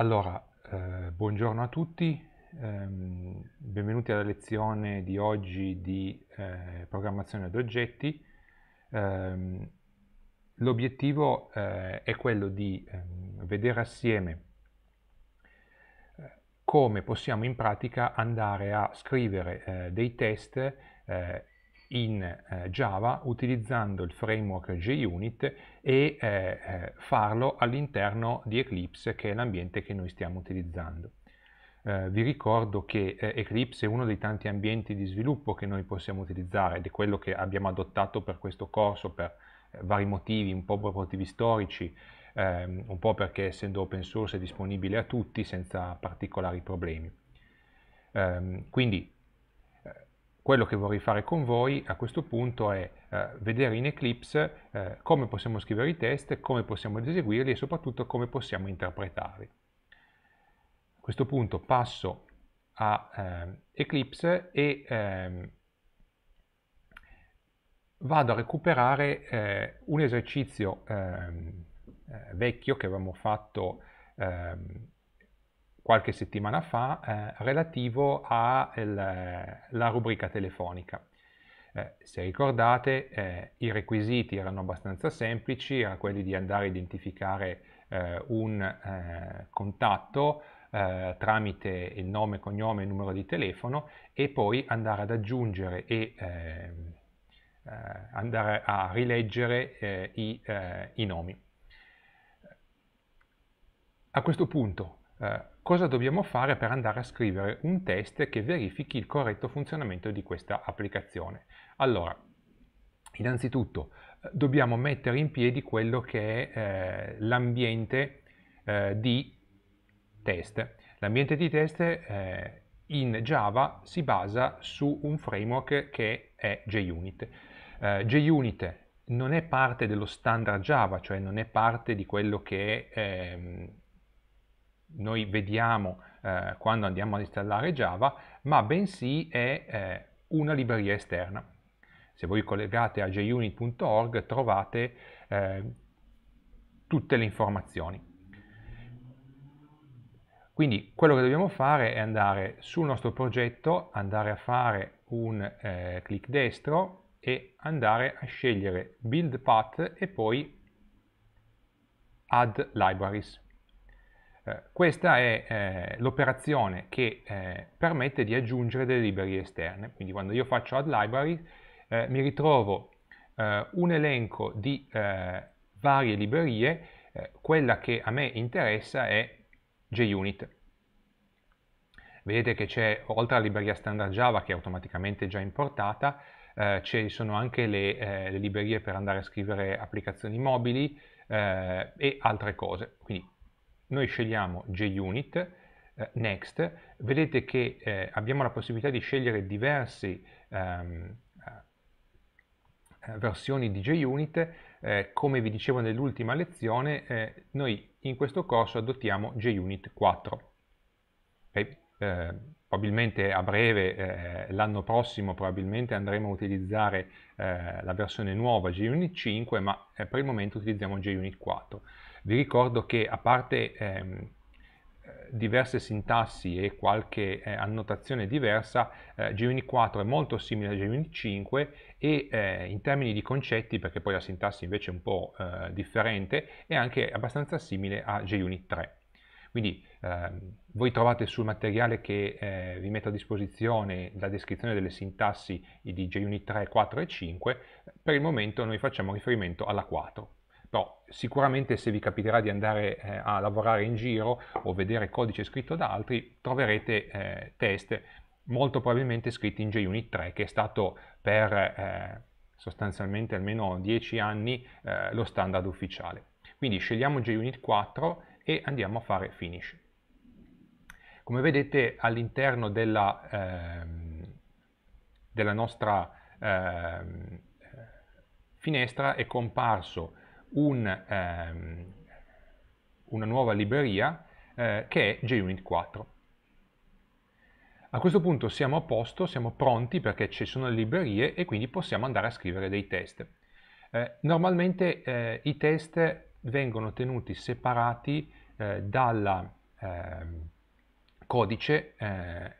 Allora, eh, buongiorno a tutti, ehm, benvenuti alla lezione di oggi di eh, programmazione ad oggetti. Ehm, eh, L'obiettivo è quello di ehm, vedere assieme eh, come possiamo in pratica andare a scrivere eh, dei test eh, in eh, Java utilizzando il framework JUnit e eh, eh, farlo all'interno di Eclipse che è l'ambiente che noi stiamo utilizzando. Eh, vi ricordo che eh, Eclipse è uno dei tanti ambienti di sviluppo che noi possiamo utilizzare ed è quello che abbiamo adottato per questo corso per eh, vari motivi, un po' per motivi storici, ehm, un po' perché essendo open source è disponibile a tutti senza particolari problemi. Ehm, quindi quello che vorrei fare con voi a questo punto è eh, vedere in Eclipse eh, come possiamo scrivere i test, come possiamo eseguirli e soprattutto come possiamo interpretarli. A questo punto passo a eh, Eclipse e ehm, vado a recuperare eh, un esercizio ehm, eh, vecchio che avevamo fatto ehm, qualche settimana fa eh, relativo alla eh, rubrica telefonica. Eh, se ricordate eh, i requisiti erano abbastanza semplici, era quelli di andare a identificare eh, un eh, contatto tramite il nome, cognome e numero di telefono e poi andare ad aggiungere e ehm, andare a rileggere i, i nomi. A questo punto eh, cosa dobbiamo fare per andare a scrivere un test che verifichi il corretto funzionamento di questa applicazione. Allora, innanzitutto eh, dobbiamo mettere in piedi quello che è eh, l'ambiente eh, di test. L'ambiente di test eh, in Java si basa su un framework che è JUnit. Eh, JUnit non è parte dello standard Java, cioè non è parte di quello che è ehm, noi vediamo eh, quando andiamo ad installare Java, ma bensì è eh, una libreria esterna. Se voi collegate a junit.org trovate eh, tutte le informazioni. Quindi quello che dobbiamo fare è andare sul nostro progetto, andare a fare un eh, clic destro e andare a scegliere Build Path e poi Add Libraries. Eh, questa è eh, l'operazione che eh, permette di aggiungere delle librerie esterne, quindi quando io faccio add library eh, mi ritrovo eh, un elenco di varie librerie, quella che a me interessa è JUnit. Vedete che c'è, oltre alla libreria standard Java che è automaticamente già importata, ci sono anche le, le, librerie per andare a scrivere applicazioni mobili e altre cose. Quindi noi scegliamo JUnit, eh, Next, vedete che eh, abbiamo la possibilità di scegliere diverse ehm, eh, versioni di JUnit, eh, come vi dicevo nell'ultima lezione, eh, noi in questo corso adottiamo JUnit 4. Okay? probabilmente a breve, eh, l'anno prossimo, probabilmente andremo a utilizzare eh, la versione nuova JUnit 5, ma eh, per il momento utilizziamo JUnit 4. Vi ricordo che a parte ehm, diverse sintassi e qualche eh, annotazione diversa, eh, Gemini 4 è molto simile a Gemini 5 e eh, in termini di concetti, perché poi la sintassi invece è un po' eh, differente, è anche abbastanza simile a Gemini 3. Quindi ehm, voi trovate sul materiale che eh, vi metto a disposizione la descrizione delle sintassi di JUnit 3, 4 e 5, per il momento noi facciamo riferimento alla 4. Però sicuramente se vi capiterà di andare eh, a lavorare in giro o vedere codice scritto da altri, troverete eh, test molto probabilmente scritti in JUnit 3, che è stato per eh, sostanzialmente almeno 10 anni eh, lo standard ufficiale. Quindi scegliamo JUnit 4 e andiamo a fare Finish. Come vedete all'interno della, ehm, della nostra ehm, finestra è comparso un, ehm, una nuova libreria eh, che è JUnit 4. A questo punto siamo a posto, siamo pronti perché ci sono le librerie e quindi possiamo andare a scrivere dei test. Eh, normalmente eh, i test vengono tenuti separati eh, dal ehm, codice eh,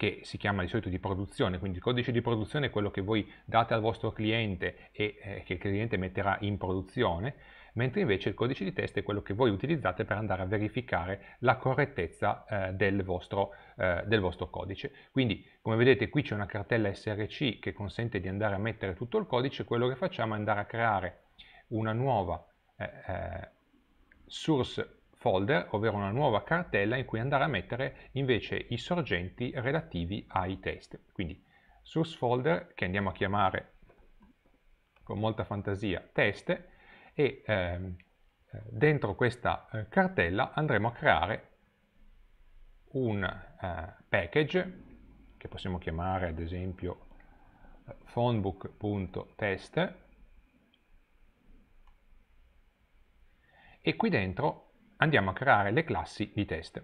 che si chiama di solito di produzione, quindi il codice di produzione è quello che voi date al vostro cliente e eh, che il cliente metterà in produzione, mentre invece il codice di test è quello che voi utilizzate per andare a verificare la correttezza eh, del, vostro, eh, del, vostro, codice. Quindi come vedete qui c'è una cartella SRC che consente di andare a mettere tutto il codice, quello che facciamo è andare a creare una nuova eh, eh, source folder, ovvero una nuova cartella in cui andare a mettere invece i sorgenti relativi ai test. Quindi source folder che andiamo a chiamare con molta fantasia test e ehm, dentro questa eh, cartella andremo a creare un eh, package che possiamo chiamare ad esempio phonebook.test e qui dentro andiamo a creare le classi di test.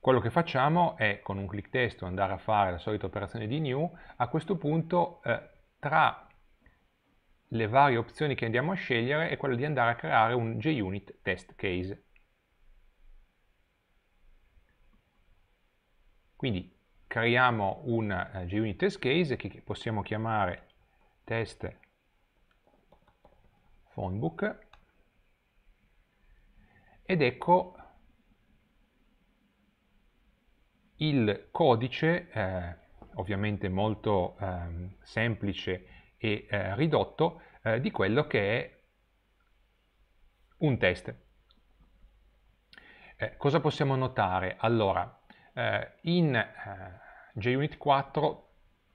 Quello che facciamo è con un clic testo andare a fare la solita operazione di new, a questo punto eh, tra le varie opzioni che andiamo a scegliere è quella di andare a creare un JUnit test case. Quindi creiamo un eh, JUnit test case che possiamo chiamare test phonebook ed ecco il codice eh, ovviamente molto eh, semplice e eh, ridotto eh, di quello che è un test. Eh, cosa possiamo notare? Allora, eh, in eh, JUnit 4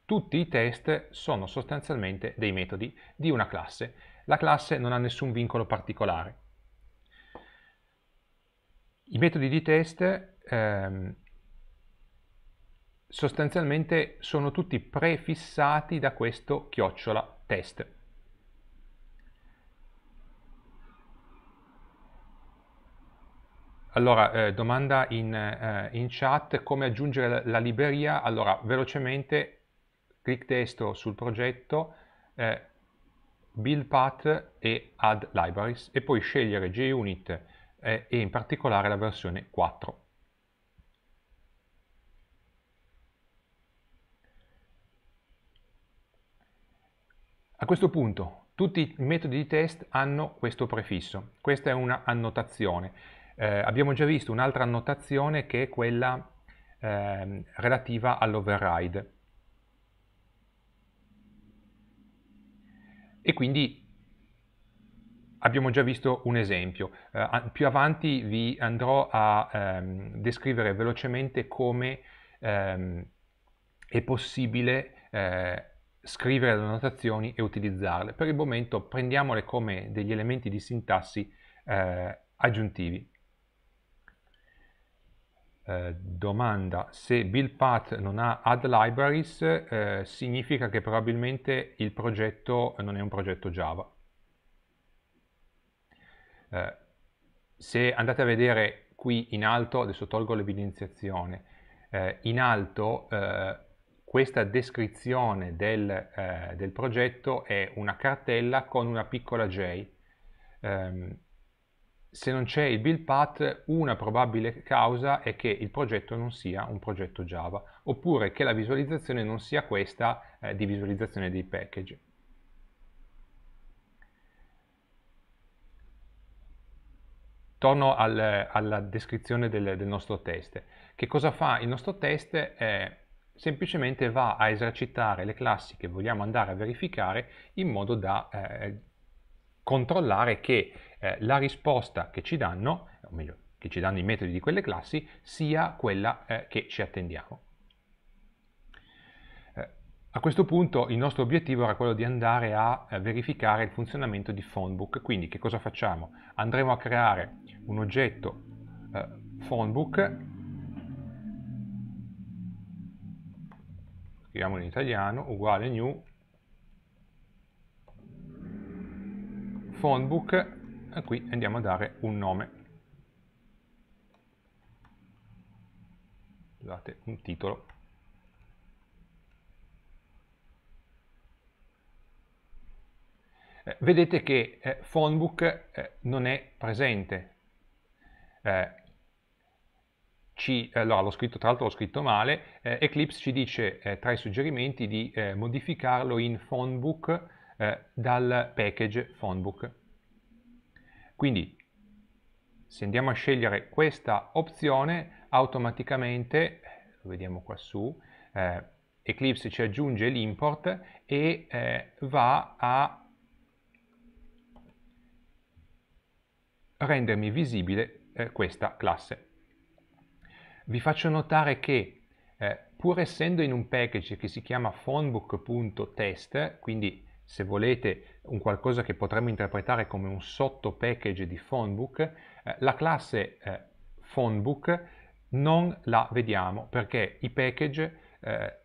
tutti i test sono sostanzialmente dei metodi di una classe. La classe non ha nessun vincolo particolare. I metodi di test ehm, sostanzialmente sono tutti prefissati da questo chiocciola test. Allora, eh, domanda in, eh, in, chat, come aggiungere la, libreria? Allora, velocemente, clic destro sul progetto, eh, build path e add libraries e poi scegliere JUnit eh, e in particolare la versione 4. A questo punto tutti i metodi di test hanno questo prefisso, questa è una annotazione eh, abbiamo già visto un'altra annotazione che è quella eh, relativa all'override. E quindi abbiamo già visto un esempio. Eh, più avanti vi andrò a ehm, descrivere velocemente come ehm, è possibile eh, scrivere le annotazioni e utilizzarle. Per il momento prendiamole come degli elementi di sintassi eh, aggiuntivi. Eh, domanda se BuildPath non ha add libraries eh, significa che probabilmente il progetto non è un progetto Java. Eh, se andate a vedere qui in alto, adesso tolgo l'evidenziazione, eh, in alto eh, questa descrizione del, del, progetto è una cartella con una piccola J. Ehm, se non c'è il build path, una probabile causa è che il progetto non sia un progetto Java, oppure che la visualizzazione non sia questa eh, di visualizzazione dei package. Torno al, alla descrizione del, del, nostro test. Che cosa fa il nostro test? Eh, semplicemente va a esercitare le classi che vogliamo andare a verificare in modo da eh, controllare che eh, la risposta che ci danno, o meglio, che ci danno i metodi di quelle classi, sia quella eh, che ci attendiamo. Eh, a questo punto il nostro obiettivo era quello di andare a, a eh, verificare il funzionamento di phonebook, quindi che cosa facciamo? Andremo a creare un oggetto eh, phonebook, scriviamolo in italiano, uguale new, phonebook a cui andiamo a dare un nome. Scusate, un titolo. Eh, vedete che eh, phonebook eh, non è presente. Eh, ci, allora, eh, l'ho scritto, tra l'altro l'ho scritto male, eh, Eclipse ci dice tra i suggerimenti di modificarlo in phonebook dal package phonebook. Quindi se andiamo a scegliere questa opzione, automaticamente, lo vediamo qua su, eh, Eclipse ci aggiunge l'import e eh, va a rendermi visibile eh, questa classe. Vi faccio notare che eh, pur essendo in un package che si chiama phonebook.test, quindi se volete, un qualcosa che potremmo interpretare come un sotto package di phonebook, eh, la classe eh, phonebook non la vediamo perché i package eh,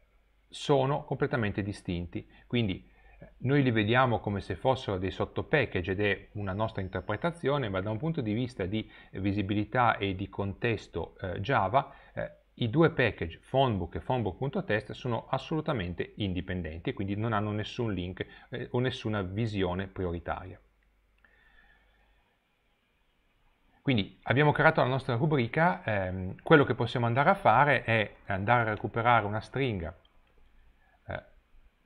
sono completamente distinti. Quindi eh, noi li vediamo come se fossero dei sottopackage ed è una nostra interpretazione, ma da un punto di vista di visibilità e di contesto eh, Java i due package phonebook e phonebook.test sono assolutamente indipendenti e quindi non hanno nessun link eh, o nessuna visione prioritaria. Quindi abbiamo creato la nostra rubrica, ehm, quello che possiamo andare a fare è andare a recuperare una stringa eh,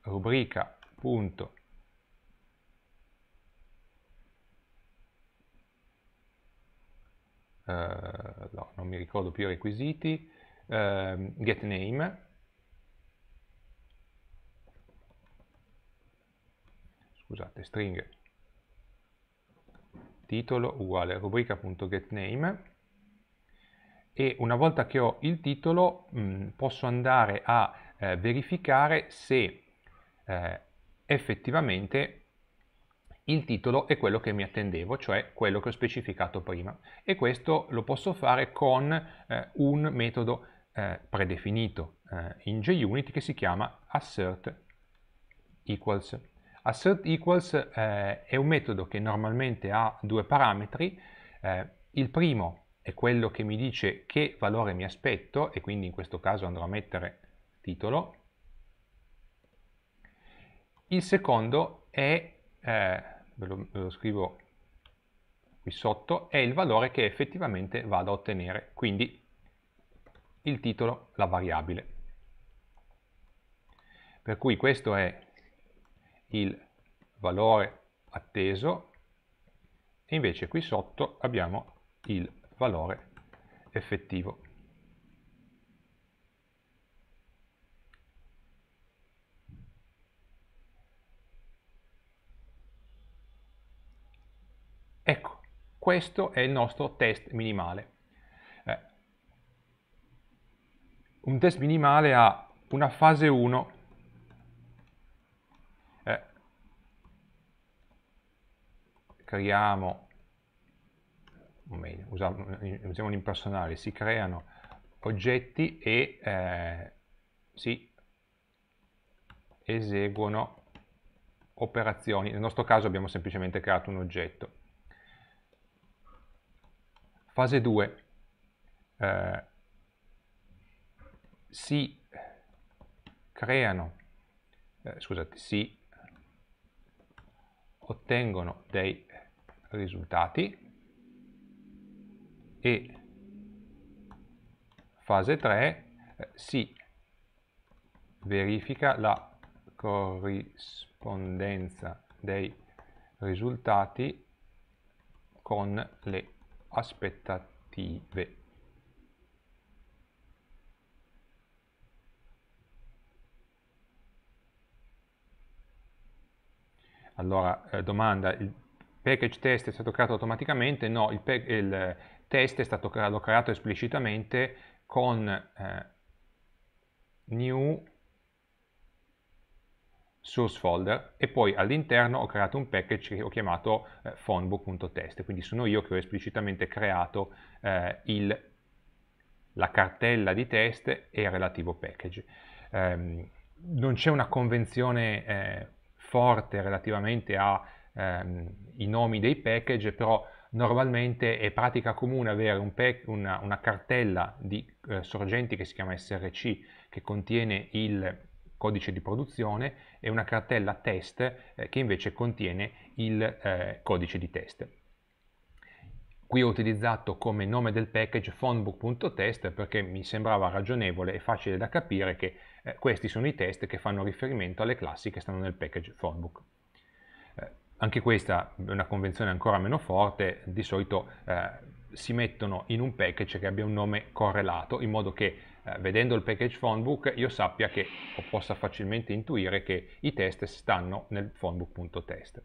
rubrica.txt Uh, eh, no, mi ricordo più i requisiti, eh, getName, scusate, string titolo uguale rubrica.getName e una volta che ho il titolo mh, mm, posso andare a eh, verificare se eh, effettivamente il titolo è quello che mi attendevo, cioè quello che ho specificato prima. E questo lo posso fare con eh, un metodo eh, predefinito eh, in JUnit che si chiama assert equals. Assert equals eh, è un metodo che normalmente ha due parametri, eh, il primo è quello che mi dice che valore mi aspetto e quindi in questo caso andrò a mettere titolo, il secondo è, eh, ve lo, ve lo scrivo qui sotto, è il valore che effettivamente vado a ottenere, quindi il titolo la variabile. Per cui questo è il valore atteso e invece qui sotto abbiamo il valore effettivo. Ecco, questo è il nostro test minimale. un test minimale ha una fase 1 eh, creiamo o meglio, usiamo, usiamo l'impersonale, si creano oggetti e eh, si eseguono operazioni. Nel nostro caso abbiamo semplicemente creato un oggetto. Fase 2. Eh, si creano, eh, scusate, si ottengono dei risultati e fase 3 eh, si verifica la corrispondenza dei risultati con le aspettative. Allora, eh, domanda, il package test è stato creato automaticamente? No, il, il eh, test è stato creato, creato esplicitamente con eh, new source folder e poi all'interno ho creato un package che ho chiamato eh, phonebook.test, quindi sono io che ho esplicitamente creato eh, il, la cartella di test e il relativo package. Eh, non c'è una convenzione eh, forte relativamente ai ehm, nomi dei package, però normalmente è pratica comune avere un pack, una, una, cartella di eh, sorgenti che si chiama src che contiene il codice di produzione e una cartella test eh, che invece contiene il eh, codice di test. Qui ho utilizzato come nome del package phonebook.test perché mi sembrava ragionevole e facile da capire che eh, questi sono i test che fanno riferimento alle classi che stanno nel package frontbook. Eh, anche questa è una convenzione ancora meno forte, di solito eh, si mettono in un package che abbia un nome correlato, in modo che eh, vedendo il package frontbook io sappia che o possa facilmente intuire che i test stanno nel frontbook.test.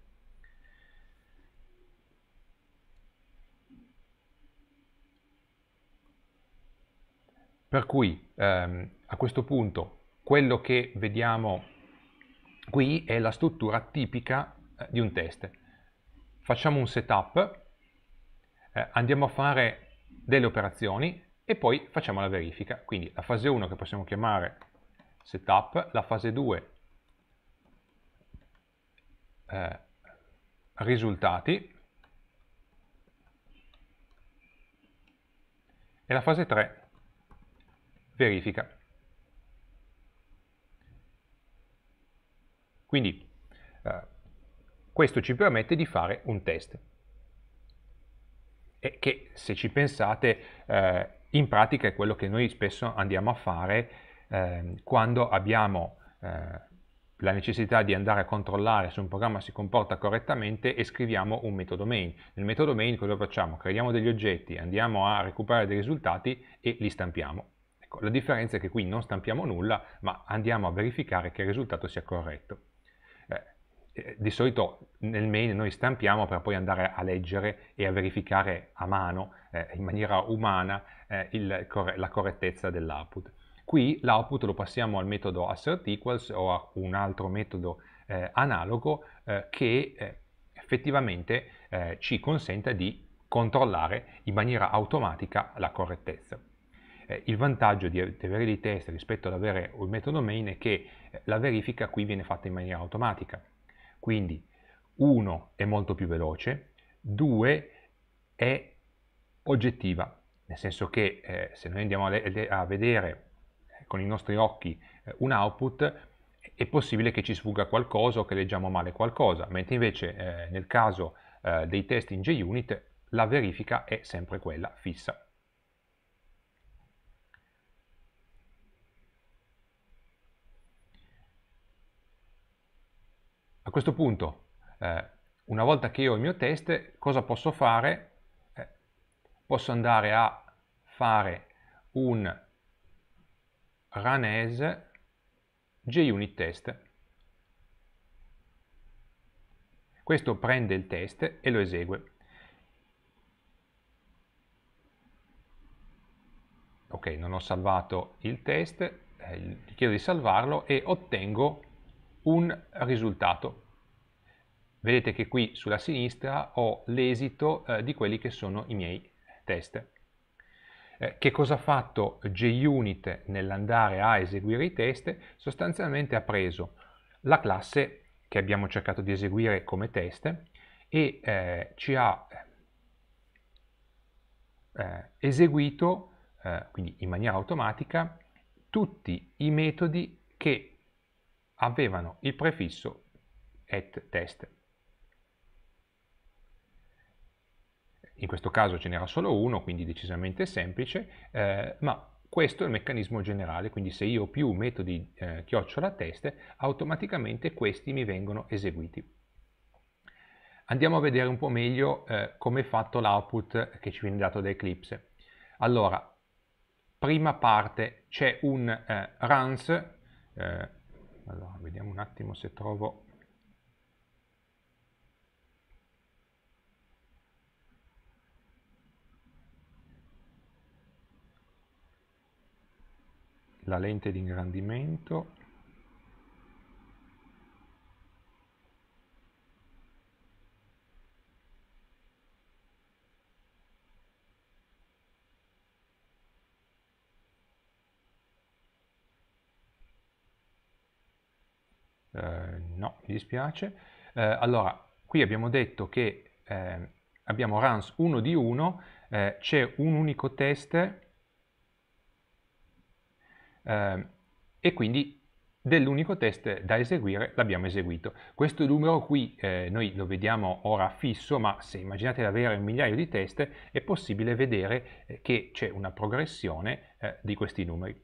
Per cui ehm, a questo punto quello che vediamo qui è la struttura tipica eh, di un test. Facciamo un setup, eh, andiamo a fare delle operazioni e poi facciamo la verifica. Quindi la fase 1 che possiamo chiamare setup, la fase 2 eh, risultati e la fase 3 verifica. Quindi eh, questo ci permette di fare un test e che se ci pensate eh, in pratica è quello che noi spesso andiamo a fare eh, quando abbiamo eh, la necessità di andare a controllare se un programma si comporta correttamente e scriviamo un metodo main. Nel metodo main cosa facciamo? Creiamo degli oggetti, andiamo a recuperare dei risultati e li stampiamo. Ecco, la differenza è che qui non stampiamo nulla, ma andiamo a verificare che il risultato sia corretto. Eh, di solito nel main noi stampiamo per poi andare a leggere e a verificare a mano, eh, in maniera umana, eh, il, la correttezza dell'output. Qui l'output lo passiamo al metodo assert equals o a un altro metodo eh, analogo che effettivamente ci consente di controllare in maniera automatica la correttezza. Eh, il vantaggio di avere dei test rispetto ad avere un metodo main è che la verifica qui viene fatta in maniera automatica. Quindi 1 è molto più veloce, 2 è oggettiva, nel senso che eh, se noi andiamo a, a, vedere eh, con i nostri occhi eh, un output, è possibile che ci sfugga qualcosa o che leggiamo male qualcosa, mentre invece eh, nel caso eh, dei test in JUnit la verifica è sempre quella fissa. questo punto, eh, una volta che ho il mio test, cosa posso fare? Eh, posso andare a fare un run as JUnit test. Questo prende il test e lo esegue. Ok, non ho salvato il test, eh, gli chiedo di salvarlo e ottengo un risultato vedete che qui sulla sinistra ho l'esito eh, di quelli che sono i miei test. Eh, che cosa ha fatto JUnit nell'andare a eseguire i test? Sostanzialmente ha preso la classe che abbiamo cercato di eseguire come test e eh, ci ha eh, eseguito, eh, quindi in maniera automatica, tutti i metodi che avevano il prefisso at test. in questo caso ce n'era solo uno, quindi decisamente semplice, eh, ma questo è il meccanismo generale, quindi se io ho più metodi eh, chiocciola test, automaticamente questi mi vengono eseguiti. Andiamo a vedere un po' meglio eh, come è fatto l'output che ci viene dato da Eclipse. Allora, prima parte c'è un eh, runs, eh, allora, vediamo un attimo se trovo la lente di ingrandimento eh, no, mi dispiace. Eh, allora, qui abbiamo detto che eh, abbiamo runs 1 di 1, eh, c'è un unico test eh, e quindi dell'unico test da eseguire l'abbiamo eseguito. Questo numero qui eh, noi lo vediamo ora fisso, ma se immaginate di avere un migliaio di test è possibile vedere eh, che c'è una progressione eh, di questi numeri.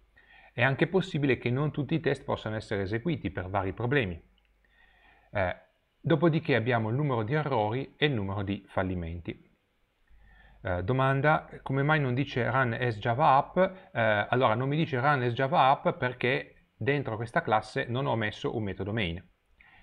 È anche possibile che non tutti i test possano essere eseguiti per vari problemi. Eh, dopodiché abbiamo il numero di errori e il numero di fallimenti eh, domanda come mai non dice run as java app eh, allora non mi dice run as java app perché dentro questa classe non ho messo un metodo main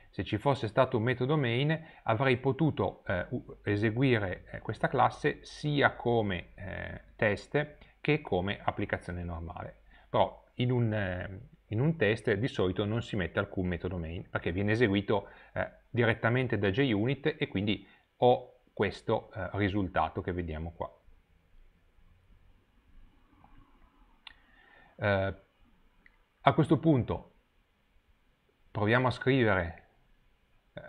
se ci fosse stato un metodo main avrei potuto eh, eseguire eh, questa classe sia come eh, test che come applicazione normale però in un, eh, in un test di solito non si mette alcun metodo main perché viene eseguito direttamente da JUnit e quindi ho questo eh, risultato che vediamo qua. Eh, a questo punto proviamo a scrivere eh,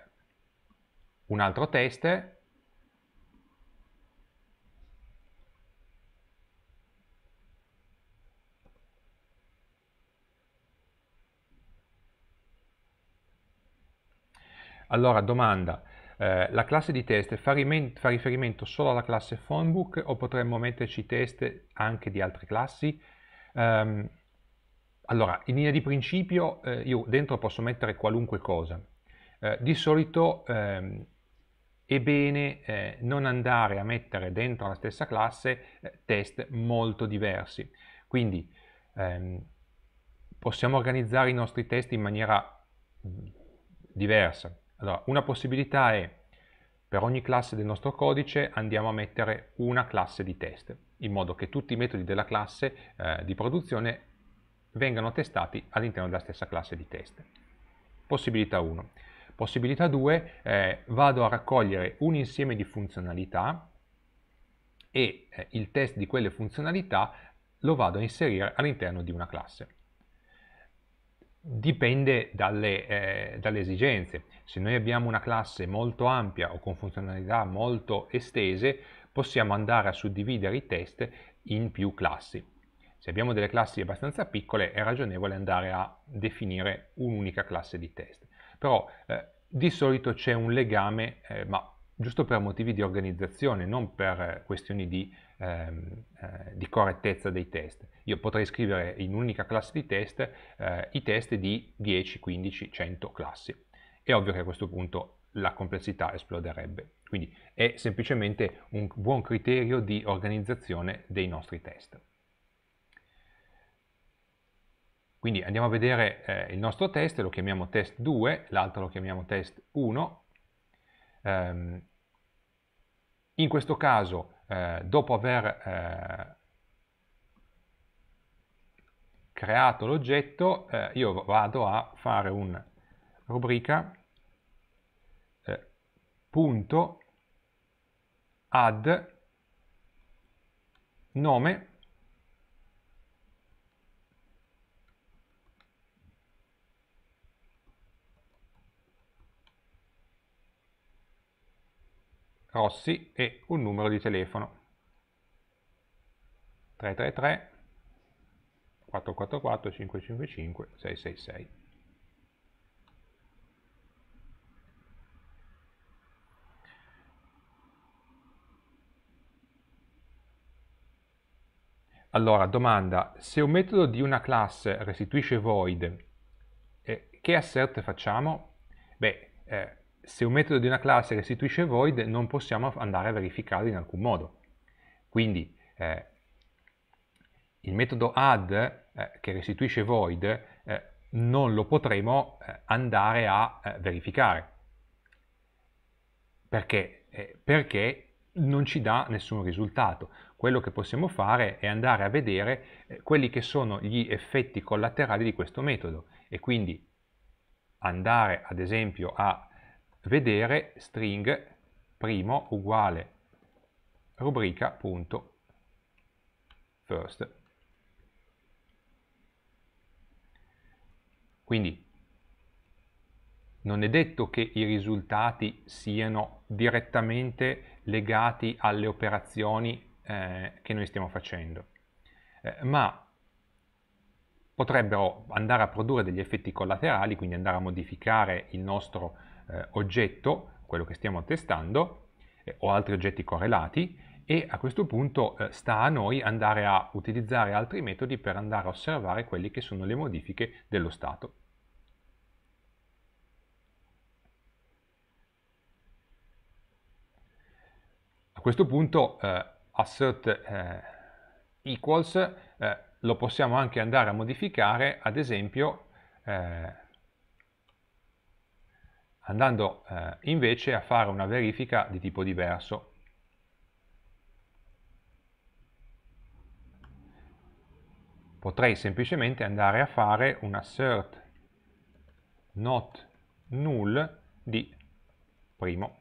un altro test Allora, domanda, eh, la classe di test fa, fa riferimento solo alla classe phonebook o potremmo metterci test anche di altre classi? Um, allora, in linea di principio eh, io dentro posso mettere qualunque cosa. Eh, di solito ehm, è bene eh, non andare a mettere dentro la stessa classe eh, test molto diversi. Quindi ehm, possiamo organizzare i nostri test in maniera mm, diversa. Allora, una possibilità è per ogni classe del nostro codice andiamo a mettere una classe di test, in modo che tutti i metodi della classe eh, di produzione vengano testati all'interno della stessa classe di test. Possibilità 1. Possibilità 2, eh, vado a raccogliere un insieme di funzionalità e eh, il test di quelle funzionalità lo vado a inserire all'interno di una classe dipende dalle, eh, dalle, esigenze. Se noi abbiamo una classe molto ampia o con funzionalità molto estese, possiamo andare a suddividere i test in più classi. Se abbiamo delle classi abbastanza piccole, è ragionevole andare a definire un'unica classe di test. Però eh, di solito c'è un legame, eh, ma giusto per motivi di organizzazione, non per eh, questioni di, ehm, eh, di, correttezza dei test. Io potrei scrivere in un'unica classe di test eh, i test di 10, 15, 100 classi. È ovvio che a questo punto la complessità esploderebbe. Quindi è semplicemente un buon criterio di organizzazione dei nostri test. Quindi andiamo a vedere eh, il nostro test, lo chiamiamo test 2, l'altro lo chiamiamo test 1, Ehm, in questo caso, eh, dopo aver eh, creato l'oggetto, eh, io vado a fare un rubrica punto add nome Rossi e un numero di telefono 333 444 555 666. Allora, domanda, se un metodo di una classe restituisce void, eh, che assert facciamo? Beh, eh, se un metodo di una classe restituisce void non possiamo andare a verificarlo in alcun modo. Quindi eh, il metodo add eh, che restituisce void eh, non lo potremo eh, andare a eh, verificare. Perché? Eh, perché non ci dà nessun risultato. Quello che possiamo fare è andare a vedere quelli che sono gli effetti collaterali di questo metodo e quindi andare ad esempio a vedere string primo uguale rubrica.first. Quindi non è detto che i risultati siano direttamente legati alle operazioni eh, che noi stiamo facendo, eh, ma potrebbero andare a produrre degli effetti collaterali, quindi andare a modificare il nostro risultato eh, oggetto, quello che stiamo testando, eh, o altri oggetti correlati, e a questo punto eh, sta a noi andare a utilizzare altri metodi per andare a osservare quelle che sono le modifiche dello stato. A questo punto eh, assert eh, equals eh, lo possiamo anche andare a modificare, ad esempio, eh, andando eh, invece a fare una verifica di tipo diverso. Potrei semplicemente andare a fare un assert not null di primo.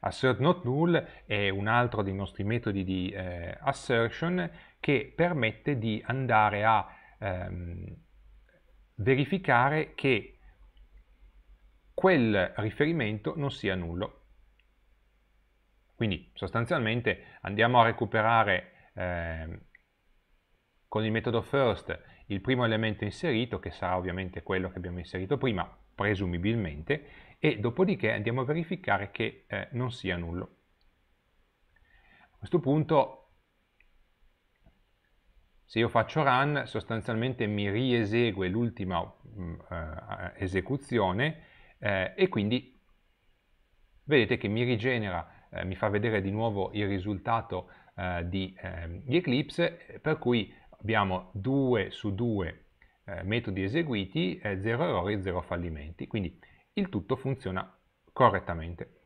Assert not null è un altro dei nostri metodi di eh, assertion che permette di andare a ehm, verificare che quel riferimento non sia nullo. Quindi sostanzialmente andiamo a recuperare eh, con il metodo first il primo elemento inserito, che sarà ovviamente quello che abbiamo inserito prima, presumibilmente, e dopodiché andiamo a verificare che eh, non sia nullo. A questo punto se io faccio run sostanzialmente mi riesegue l'ultima uh, esecuzione uh, e quindi vedete che mi rigenera, uh, mi fa vedere di nuovo il risultato di, ehm, di, Eclipse, per cui abbiamo 2 su 2 metodi eseguiti, 0 errori e 0 fallimenti, quindi il tutto funziona correttamente.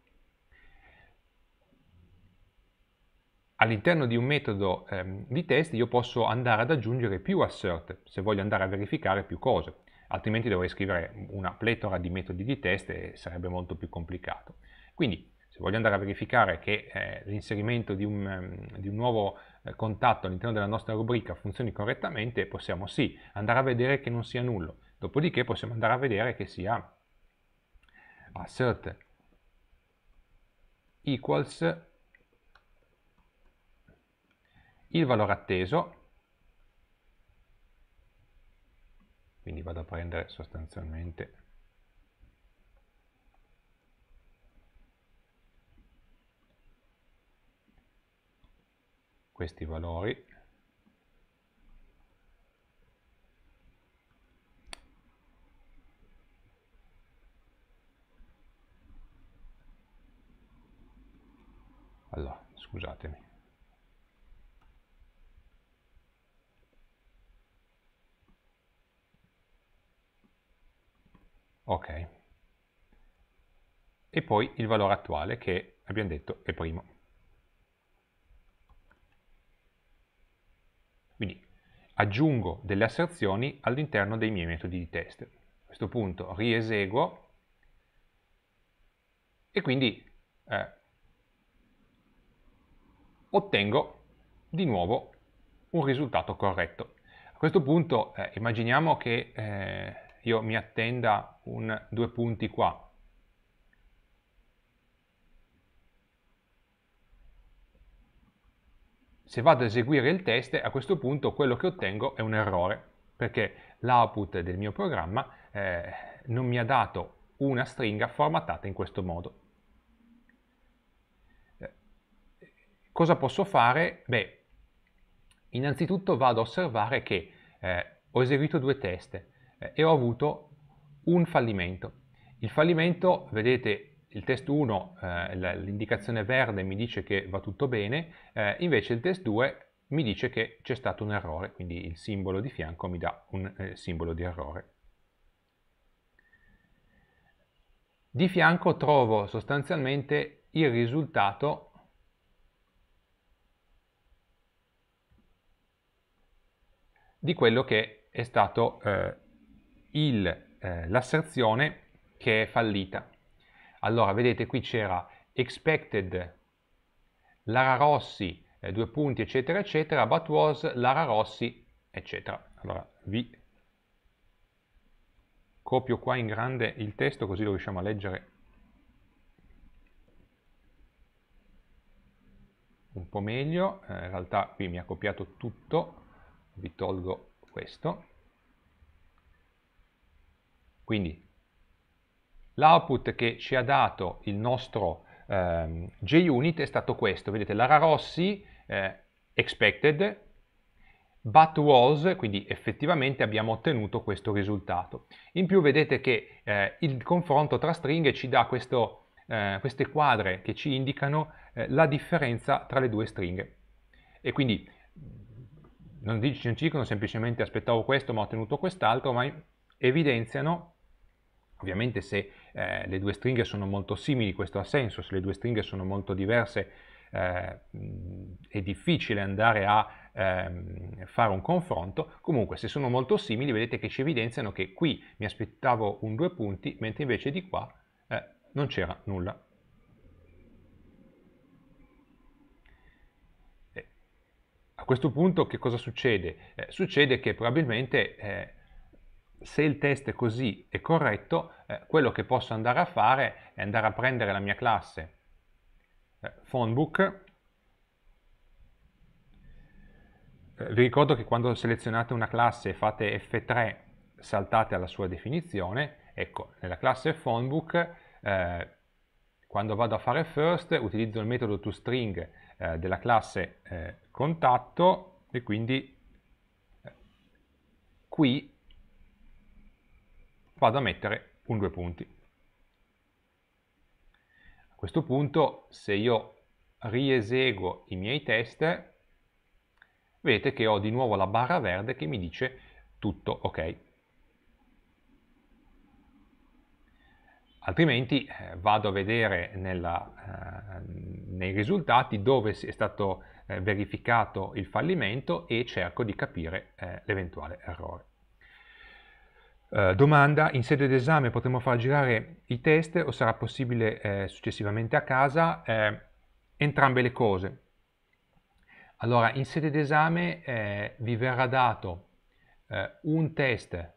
all'interno di un metodo ehm, di test io posso andare ad aggiungere più assert se voglio andare a verificare più cose, altrimenti dovrei scrivere una pletora di metodi di test e sarebbe molto più complicato. Quindi se voglio andare a verificare che eh, l'inserimento di, um, di, un nuovo eh, contatto all'interno della nostra rubrica funzioni correttamente, possiamo sì andare a vedere che non sia nullo, dopodiché possiamo andare a vedere che sia assert equals il valore atteso, quindi vado a prendere sostanzialmente questi valori allora scusatemi ok. E poi il valore attuale che abbiamo detto è primo. Quindi aggiungo delle asserzioni all'interno dei miei metodi di test. A questo punto rieseguo e quindi eh, ottengo di nuovo un risultato corretto. A questo punto eh, immaginiamo che eh, io mi attenda un due punti qua. Se vado ad eseguire il test, a questo punto quello che ottengo è un errore, perché l'output del mio programma eh, non mi ha dato una stringa formattata in questo modo. Eh, cosa posso fare? Beh, innanzitutto vado a osservare che eh, ho eseguito due test. Eh, e ho avuto un fallimento. Il fallimento, vedete, il test 1, eh, l'indicazione verde mi dice che va tutto bene, eh, invece il test 2 mi dice che c'è stato un errore, quindi il simbolo di fianco mi dà un eh, simbolo di errore. Di fianco trovo sostanzialmente il risultato di quello che è stato eh, il, eh, l'asserzione che è fallita. Allora, vedete, qui c'era expected Lara Rossi, eh, due punti, eccetera, eccetera, but was Lara Rossi, eccetera. Allora, vi copio qua in grande il testo così lo riusciamo a leggere un po' meglio. Eh, in realtà qui mi ha copiato tutto, vi tolgo questo. Quindi l'output che ci ha dato il nostro ehm, JUnit è stato questo, vedete Lara Rossi eh, expected but was, quindi effettivamente abbiamo ottenuto questo risultato. In più vedete che eh, il confronto tra stringhe ci dà questo, eh, queste quadre che ci indicano eh, la differenza tra le due stringhe. E quindi non, dic non ci dicono semplicemente aspettavo questo ma ho ottenuto quest'altro, ma evidenziano Ovviamente se eh, le due stringhe sono molto simili, questo ha senso, se le due stringhe sono molto diverse eh, è difficile andare a ehm, fare un confronto, comunque se sono molto simili vedete che ci evidenziano che qui mi aspettavo un due punti, mentre invece di qua eh, non c'era nulla. Eh, a questo punto che cosa succede? Eh, succede che probabilmente eh, se il test è così e corretto, eh, quello che posso andare a fare è andare a prendere la mia classe eh, phonebook. Eh, vi ricordo che quando selezionate una classe e fate F3 saltate alla sua definizione. Ecco, nella classe phonebook, eh, quando vado a fare first, utilizzo il metodo toString eh, della classe eh, contatto e quindi eh, qui vado a mettere un due punti. A questo punto se io rieseguo i miei test, vedete che ho di nuovo la barra verde che mi dice tutto ok. Altrimenti eh, vado a vedere nella, eh, nei risultati dove è stato eh, verificato il fallimento e cerco di capire eh, l'eventuale errore eh, domanda, in sede d'esame potremo far girare i test o sarà possibile eh, successivamente a casa eh, entrambe le cose? Allora, in sede d'esame eh, vi verrà dato eh, un test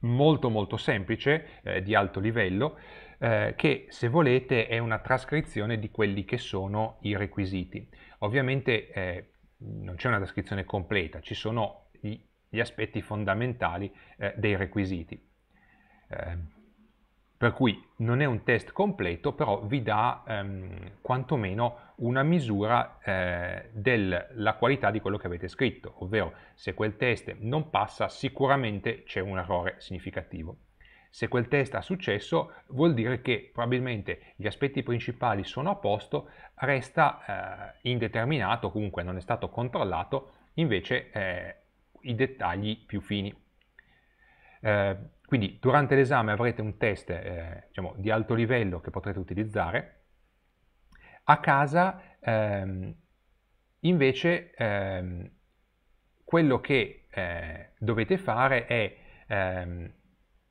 molto molto semplice, eh, di alto livello, eh, che se volete è una trascrizione di quelli che sono i requisiti. Ovviamente eh, non c'è una trascrizione completa, ci sono gli aspetti fondamentali eh, dei requisiti. Eh, per cui non è un test completo, però vi dà ehm, quantomeno una misura eh, della qualità di quello che avete scritto, ovvero se quel test non passa sicuramente c'è un errore significativo. Se quel test ha successo vuol dire che probabilmente gli aspetti principali sono a posto, resta eh, indeterminato, comunque non è stato controllato, invece eh, i dettagli più fini. Eh, quindi durante l'esame avrete un test eh, diciamo, di alto livello che potrete utilizzare. A casa ehm, invece ehm, quello che eh, dovete fare è ehm,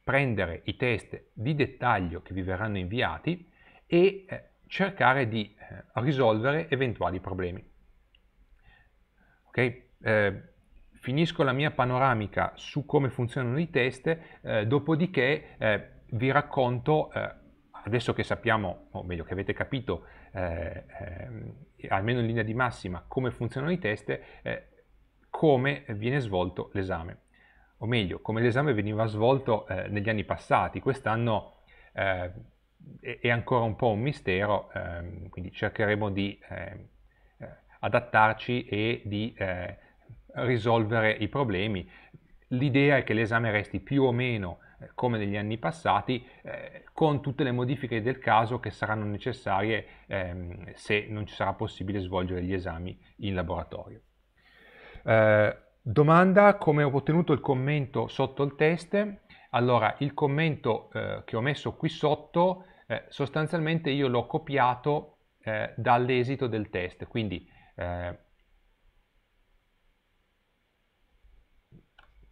prendere i test di dettaglio che vi verranno inviati e eh, cercare di eh, risolvere eventuali problemi. Okay? Eh, finisco la mia panoramica su come funzionano i test, eh, dopodiché eh, vi racconto, eh, adesso che sappiamo, o meglio che avete capito, eh, ehm, almeno in linea di massima, come funzionano i test, eh, come viene svolto l'esame. O meglio, come l'esame veniva svolto eh, negli anni passati, quest'anno è ancora un po' un mistero, ehm, quindi cercheremo di adattarci e di risolvere i problemi. L'idea è che l'esame resti più o meno eh, come negli anni passati, eh, con tutte le modifiche del caso che saranno necessarie ehm, se non ci sarà possibile svolgere gli esami in laboratorio. Eh, domanda, come ho ottenuto il commento sotto il test? Allora, il commento eh, che ho messo qui sotto, eh, sostanzialmente io l'ho copiato eh, dall'esito del test, quindi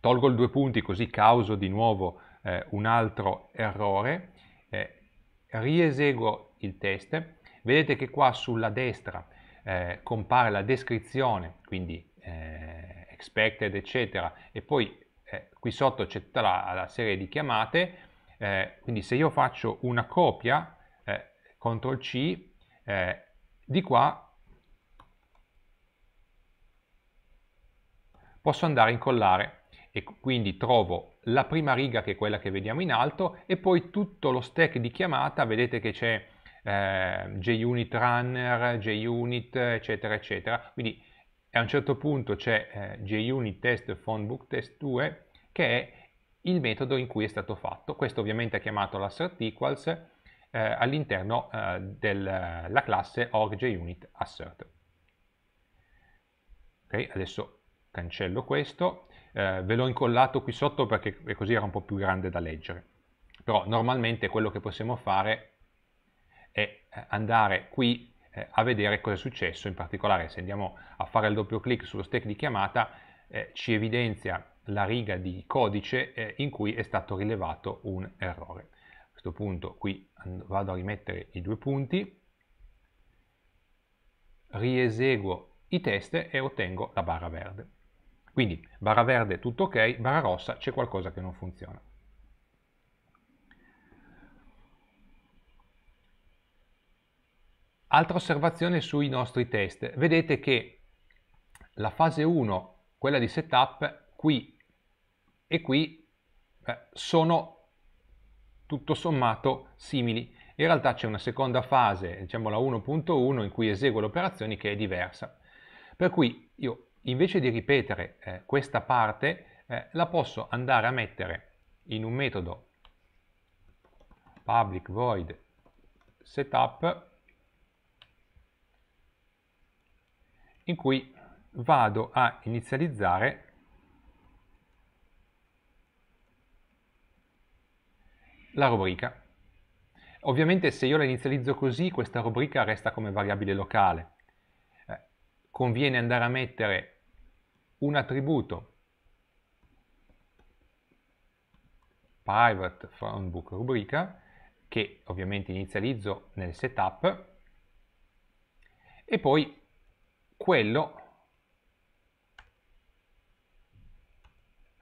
Tolgo il due punti così causo di nuovo eh, un altro errore, eh, rieseguo il test, vedete che qua sulla destra eh, compare la descrizione, quindi eh, expected eccetera, e poi eh, qui sotto c'è tutta la, la, serie di chiamate, eh, quindi se io faccio una copia, CTRL C, di qua posso andare a incollare e quindi trovo la prima riga che è quella che vediamo in alto e poi tutto lo stack di chiamata, vedete che c'è eh, JUnit Runner, JUnit eccetera eccetera, quindi a un certo punto c'è eh, JUnit test phonebook test 2 che è il metodo in cui è stato fatto, questo ovviamente è chiamato l'assert equals eh, all'interno eh, della classe org.junit assert. Ok, adesso cancello questo eh, ve l'ho incollato qui sotto perché così era un po' più grande da leggere. Però normalmente quello che possiamo fare è eh, andare qui eh, a vedere cosa è successo, in particolare se andiamo a fare il doppio clic sullo stack di chiamata eh, ci evidenzia la riga di codice eh, in cui è stato rilevato un errore. A questo punto qui vado a rimettere i due punti, rieseguo i test e ottengo la barra verde. Quindi barra verde tutto ok, barra rossa c'è qualcosa che non funziona. Altra osservazione sui nostri test. Vedete che la fase 1, quella di setup, qui e qui eh, sono tutto sommato simili. In realtà c'è una seconda fase, diciamo la 1.1, in cui eseguo le operazioni che è diversa. Per cui io invece di ripetere eh, questa parte eh, la posso andare a mettere in un metodo public void setup in cui vado a inizializzare la rubrica. Ovviamente se io la inizializzo così questa rubrica resta come variabile locale, conviene andare a mettere un attributo private from book rubrica che ovviamente inizializzo nel setup e poi quello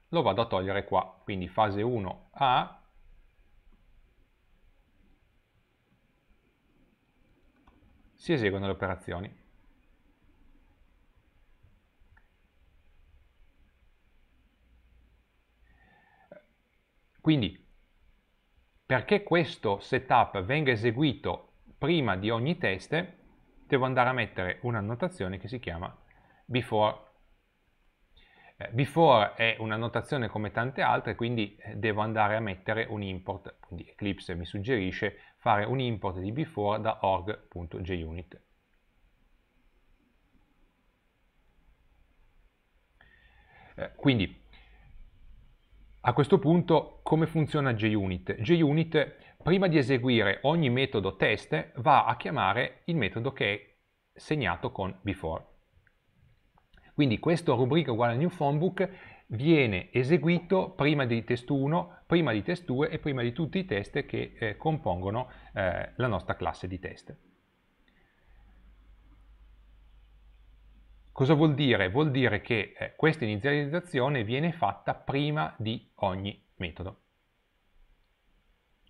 lo vado a togliere qua quindi fase 1 a si eseguono le operazioni Quindi, perché questo setup venga eseguito prima di ogni test, devo andare a mettere un'annotazione che si chiama before. Eh, before è un'annotazione come tante altre, quindi eh, devo andare a mettere un import, quindi Eclipse mi suggerisce fare un import di before da org.junit. Eh, quindi a questo punto come funziona JUnit? JUnit prima di eseguire ogni metodo test va a chiamare il metodo che è segnato con before. Quindi questo rubrica uguale a new phonebook viene eseguito prima di test 1, prima di test 2 e prima di tutti i test che eh, compongono eh, la nostra classe di test. Cosa vuol dire? Vuol dire che eh, questa inizializzazione viene fatta prima di ogni metodo.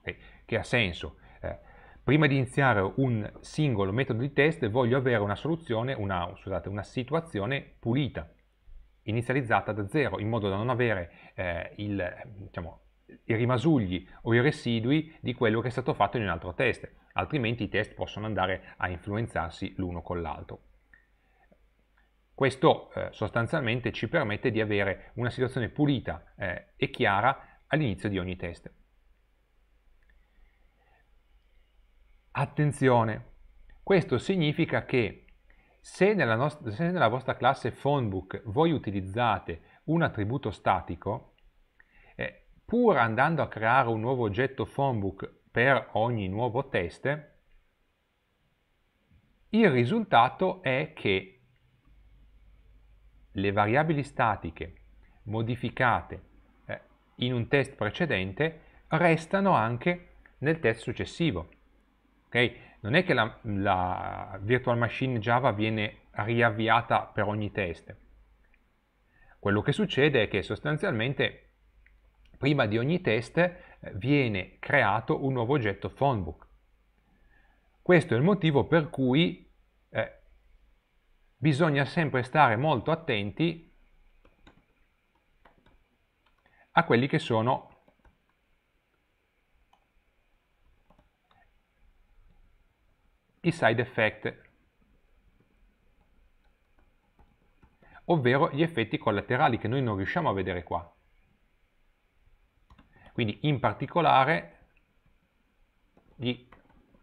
Okay. Che ha senso? Eh, prima di iniziare un singolo metodo di test voglio avere una soluzione, una, scusate, una situazione pulita, inizializzata da zero, in modo da non avere eh, il, diciamo, i rimasugli o i residui di quello che è stato fatto in un altro test, altrimenti i test possono andare a influenzarsi l'uno con l'altro. Questo eh, sostanzialmente ci permette di avere una situazione pulita eh, e chiara all'inizio di ogni test. Attenzione, questo significa che se nella, nostra, se nella vostra classe phonebook voi utilizzate un attributo statico, eh, pur andando a creare un nuovo oggetto phonebook per ogni nuovo test, il risultato è che le variabili statiche modificate eh, in un test precedente restano anche nel test successivo. Okay? Non è che la, la virtual machine Java viene riavviata per ogni test. Quello che succede è che sostanzialmente prima di ogni test viene creato un nuovo oggetto phonebook. Questo è il motivo per cui bisogna sempre stare molto attenti a quelli che sono i side effect, ovvero gli effetti collaterali che noi non riusciamo a vedere qua. Quindi in particolare gli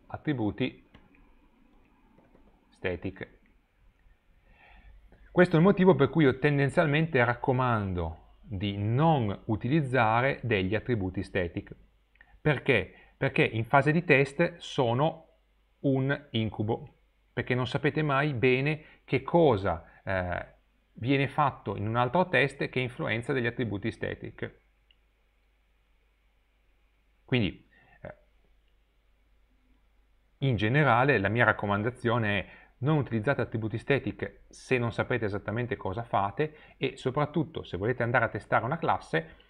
attributi static. Questo è il motivo per cui io tendenzialmente raccomando di non utilizzare degli attributi static. Perché? Perché in fase di test sono un incubo, perché non sapete mai bene che cosa eh, viene fatto in un altro test che influenza degli attributi static. Quindi, eh, in generale, la mia raccomandazione è non utilizzate attributi static se non sapete esattamente cosa fate e soprattutto se volete andare a testare una classe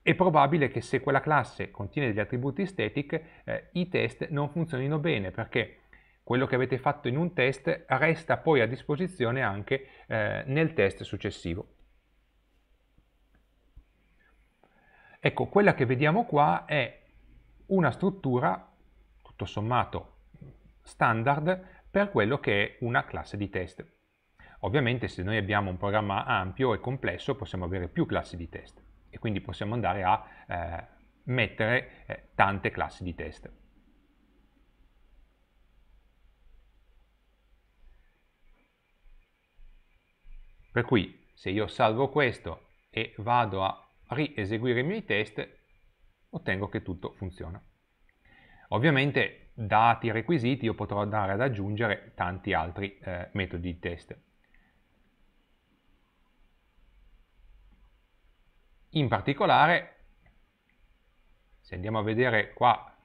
è probabile che se quella classe contiene degli attributi static eh, i test non funzionino bene perché quello che avete fatto in un test resta poi a disposizione anche eh, nel test successivo. Ecco, quella che vediamo qua è una struttura, tutto sommato, standard, per quello che è una classe di test. Ovviamente se noi abbiamo un programma ampio e complesso possiamo avere più classi di test e quindi possiamo andare a eh, mettere eh, tante classi di test. Per cui se io salvo questo e vado a rieseguire i miei test, ottengo che tutto funziona. Ovviamente dati e requisiti io potrò andare ad aggiungere tanti altri eh, metodi di test. In particolare, se andiamo a vedere qua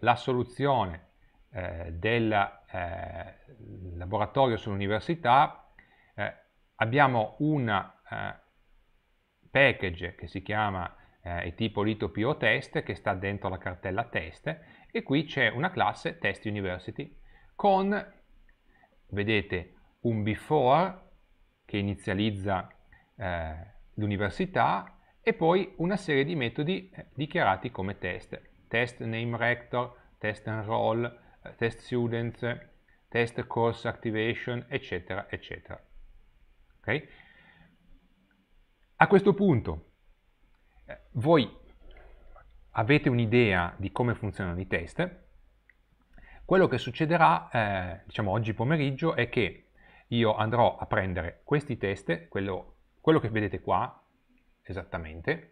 la soluzione eh, del eh, laboratorio sull'università, eh, abbiamo un eh, package che si chiama eh, e tipo lito PO test che sta dentro la cartella test e qui c'è una classe test university con, vedete, un before che inizializza eh, l'università e poi una serie di metodi eh, dichiarati come test. Test name rector, test enroll, eh, test students, test course activation, eccetera, eccetera. Okay? A questo punto eh, voi avete un'idea di come funzionano i test, quello che succederà, eh, diciamo oggi pomeriggio, è che io andrò a prendere questi test, quello, quello che vedete qua, esattamente,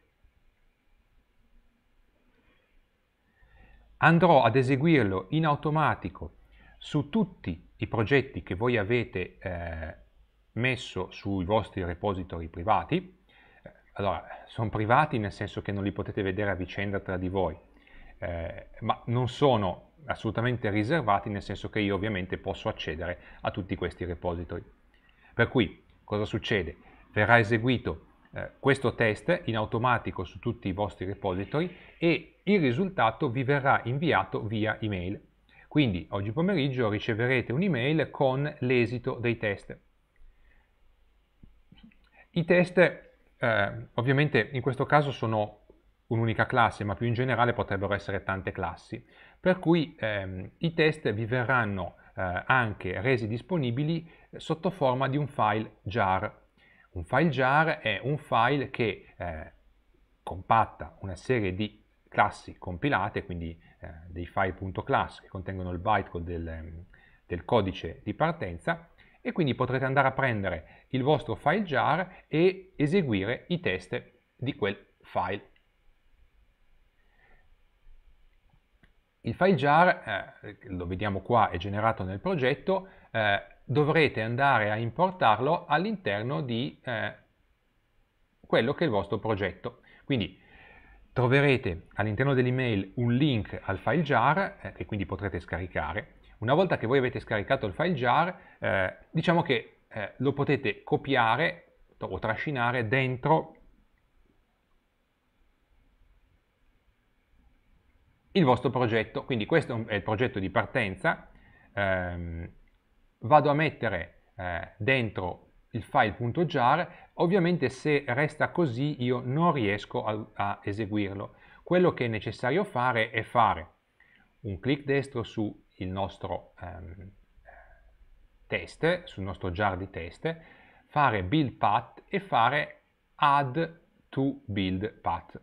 andrò ad eseguirlo in automatico su tutti i progetti che voi avete eh, messo sui vostri repository privati, allora, sono privati nel senso che non li potete vedere a vicenda tra di voi, eh, ma non sono assolutamente riservati nel senso che io ovviamente posso accedere a tutti questi repository. Per cui, cosa succede? Verrà eseguito eh, questo test in automatico su tutti i vostri repository e il risultato vi verrà inviato via email. Quindi oggi pomeriggio riceverete un'email con l'esito dei test. I test eh, ovviamente in questo caso sono un'unica classe, ma più in generale potrebbero essere tante classi, per cui ehm, i test vi verranno eh, anche resi disponibili eh, sotto forma di un file jar. Un file jar è un file che eh, compatta una serie di classi compilate, quindi eh, dei file.class che contengono il bytecode del, del codice di partenza, e quindi potrete andare a prendere il vostro file jar e eseguire i test di quel file. Il file jar, eh, lo vediamo qua, è generato nel progetto, eh, dovrete andare a importarlo all'interno di eh, quello che è il vostro progetto. Quindi troverete all'interno dell'email un link al file jar eh, che quindi potrete scaricare una volta che voi avete scaricato il file jar, eh, diciamo che eh, lo potete copiare o trascinare dentro il vostro progetto. Quindi questo è il progetto di partenza. Eh, vado a mettere eh, dentro il file.jar, ovviamente se resta così io non riesco a, a, eseguirlo. Quello che è necessario fare è fare un clic destro su il nostro ehm, test, sul nostro jar di test, fare build path e fare add to build path.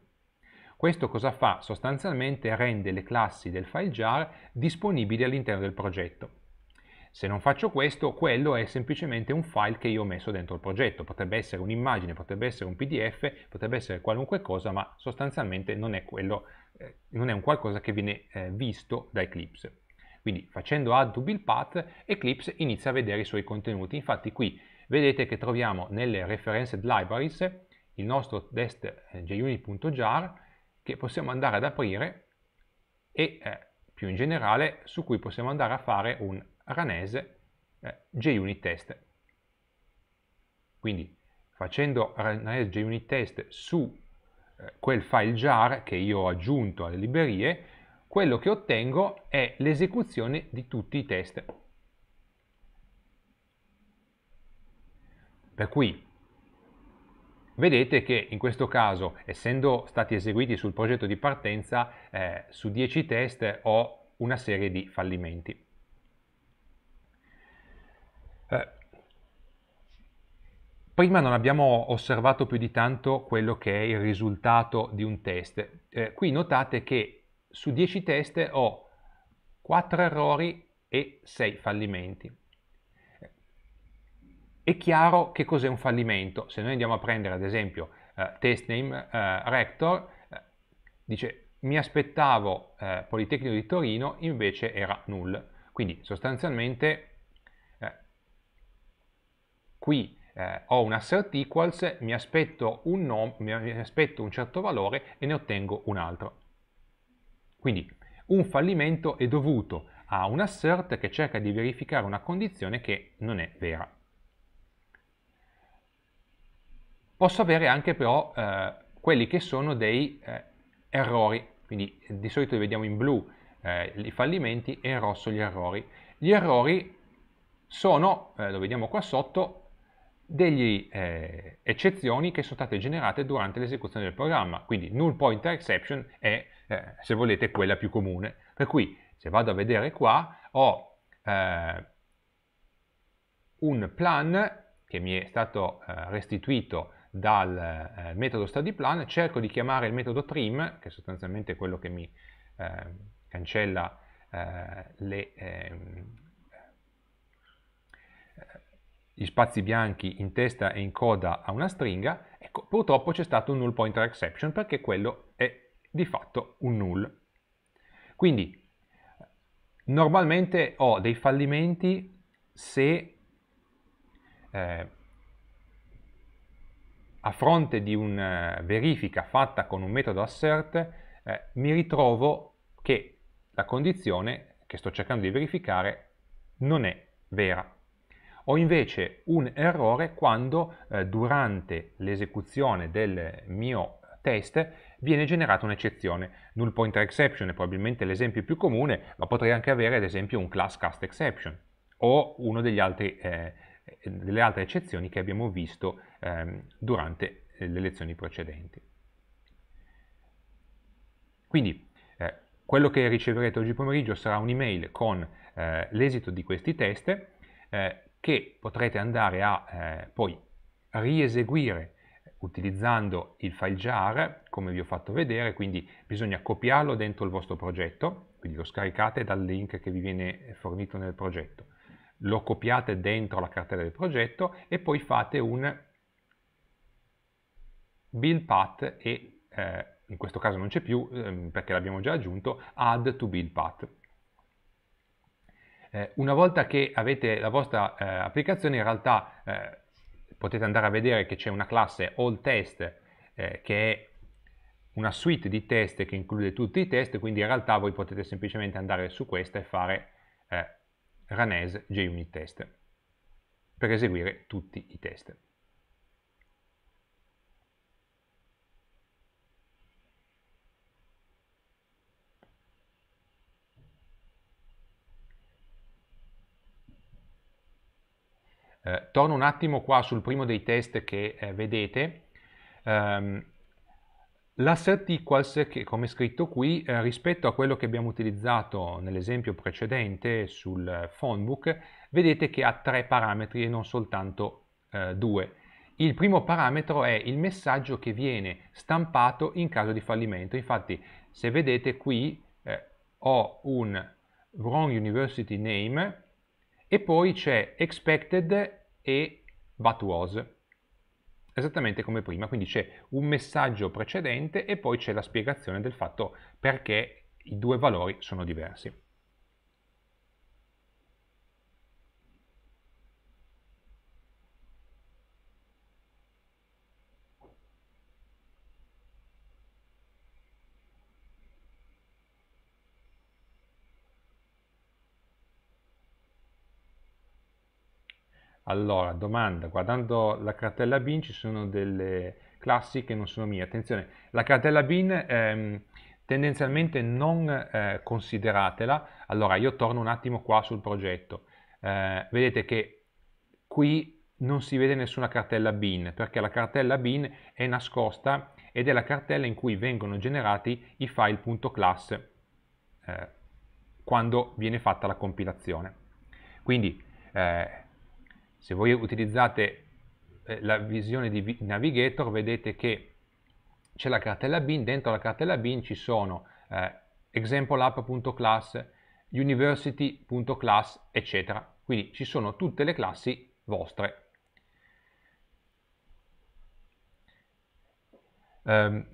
Questo cosa fa? Sostanzialmente rende le classi del file jar disponibili all'interno del progetto. Se non faccio questo, quello è semplicemente un file che io ho messo dentro il progetto. Potrebbe essere un'immagine, potrebbe essere un PDF, potrebbe essere qualunque cosa, ma sostanzialmente non è, quello, eh, non è un qualcosa che viene eh, visto da Eclipse. Quindi facendo add to build path Eclipse inizia a vedere i suoi contenuti. Infatti qui vedete che troviamo nelle referenced libraries il nostro test eh, junit.jar che possiamo andare ad aprire e eh, più in generale su cui possiamo andare a fare un ranese eh, junit test. Quindi facendo ranese junit test su eh, quel file jar che io ho aggiunto alle librerie quello che ottengo è l'esecuzione di tutti i test. Per cui vedete che in questo caso, essendo stati eseguiti sul progetto di partenza, eh, su 10 test ho una serie di fallimenti. Eh, prima non abbiamo osservato più di tanto quello che è il risultato di un test. Eh, qui notate che su 10 test ho 4 errori e 6 fallimenti. È chiaro che cos'è un fallimento. Se noi andiamo a prendere ad esempio eh, test name eh, rector, eh, dice mi aspettavo eh, Politecnico di Torino, invece era null. Quindi sostanzialmente eh, qui eh, ho un assert equals, mi aspetto un, mi aspetto un certo valore e ne ottengo un altro. Quindi un fallimento è dovuto a un assert che cerca di verificare una condizione che non è vera. Posso avere anche però eh, quelli che sono dei eh, errori, quindi di solito li vediamo in blu eh, i fallimenti e in rosso gli errori. Gli errori sono, eh, lo vediamo qua sotto, delle eh, eccezioni che sono state generate durante l'esecuzione del programma, quindi null pointer exception è eh, se volete quella più comune. Per cui se vado a vedere qua ho eh, un plan che mi è stato eh, restituito dal eh, metodo studyPlan, cerco di chiamare il metodo trim, che è sostanzialmente quello che mi eh, cancella eh, le, ehm, gli spazi bianchi in testa e in coda a una stringa, ecco, purtroppo c'è stato un null pointer exception perché quello è di fatto un null. Quindi normalmente ho dei fallimenti se eh, a fronte di una eh, verifica fatta con un metodo assert eh, mi ritrovo che la condizione che sto cercando di verificare non è vera. Ho invece un errore quando eh, durante l'esecuzione del mio test viene generata un'eccezione. Null pointer exception è probabilmente l'esempio più comune, ma potrei anche avere ad esempio un class cast exception o una eh, delle altre eccezioni che abbiamo visto ehm, eh, durante le lezioni precedenti. Quindi eh, quello che riceverete oggi pomeriggio sarà un'email con eh, l'esito di questi test eh, che potrete andare a eh, poi rieseguire utilizzando il file jar come vi ho fatto vedere quindi bisogna copiarlo dentro il vostro progetto quindi lo scaricate dal link che vi viene fornito nel progetto lo copiate dentro la cartella del progetto e poi fate un build path e eh, in questo caso non c'è più ehm, perché l'abbiamo già aggiunto add to build path eh, una volta che avete la vostra eh, applicazione in realtà eh, potete andare a vedere che c'è una classe all test eh, che è una suite di test che include tutti i test, quindi in realtà voi potete semplicemente andare su questa e fare eh, run as JUnit test per eseguire tutti i test. Eh, torno un attimo qua sul primo dei test che eh, vedete. Um, ehm, L'asset equals, che, come scritto qui, eh, rispetto a quello che abbiamo utilizzato nell'esempio precedente sul phonebook, vedete che ha tre parametri e non soltanto eh, due. Il primo parametro è il messaggio che viene stampato in caso di fallimento. Infatti, se vedete qui, eh, ho un wrong university name e poi c'è expected e but was, esattamente come prima, quindi c'è un messaggio precedente e poi c'è la spiegazione del fatto perché i due valori sono diversi. Allora, domanda, guardando la cartella bin ci sono delle classi che non sono mie. Attenzione, la cartella bin ehm, tendenzialmente non eh, consideratela. Allora, io torno un attimo qua sul progetto. Eh, vedete che qui non si vede nessuna cartella bin perché la cartella bin è nascosta ed è la cartella in cui vengono generati i file.class eh, quando viene fatta la compilazione. Quindi eh, se voi utilizzate eh, la visione di Navigator vedete che c'è la cartella bin, dentro la cartella bin ci sono eh, exampleapp.class, university.class, eccetera. Quindi ci sono tutte le classi vostre. Um,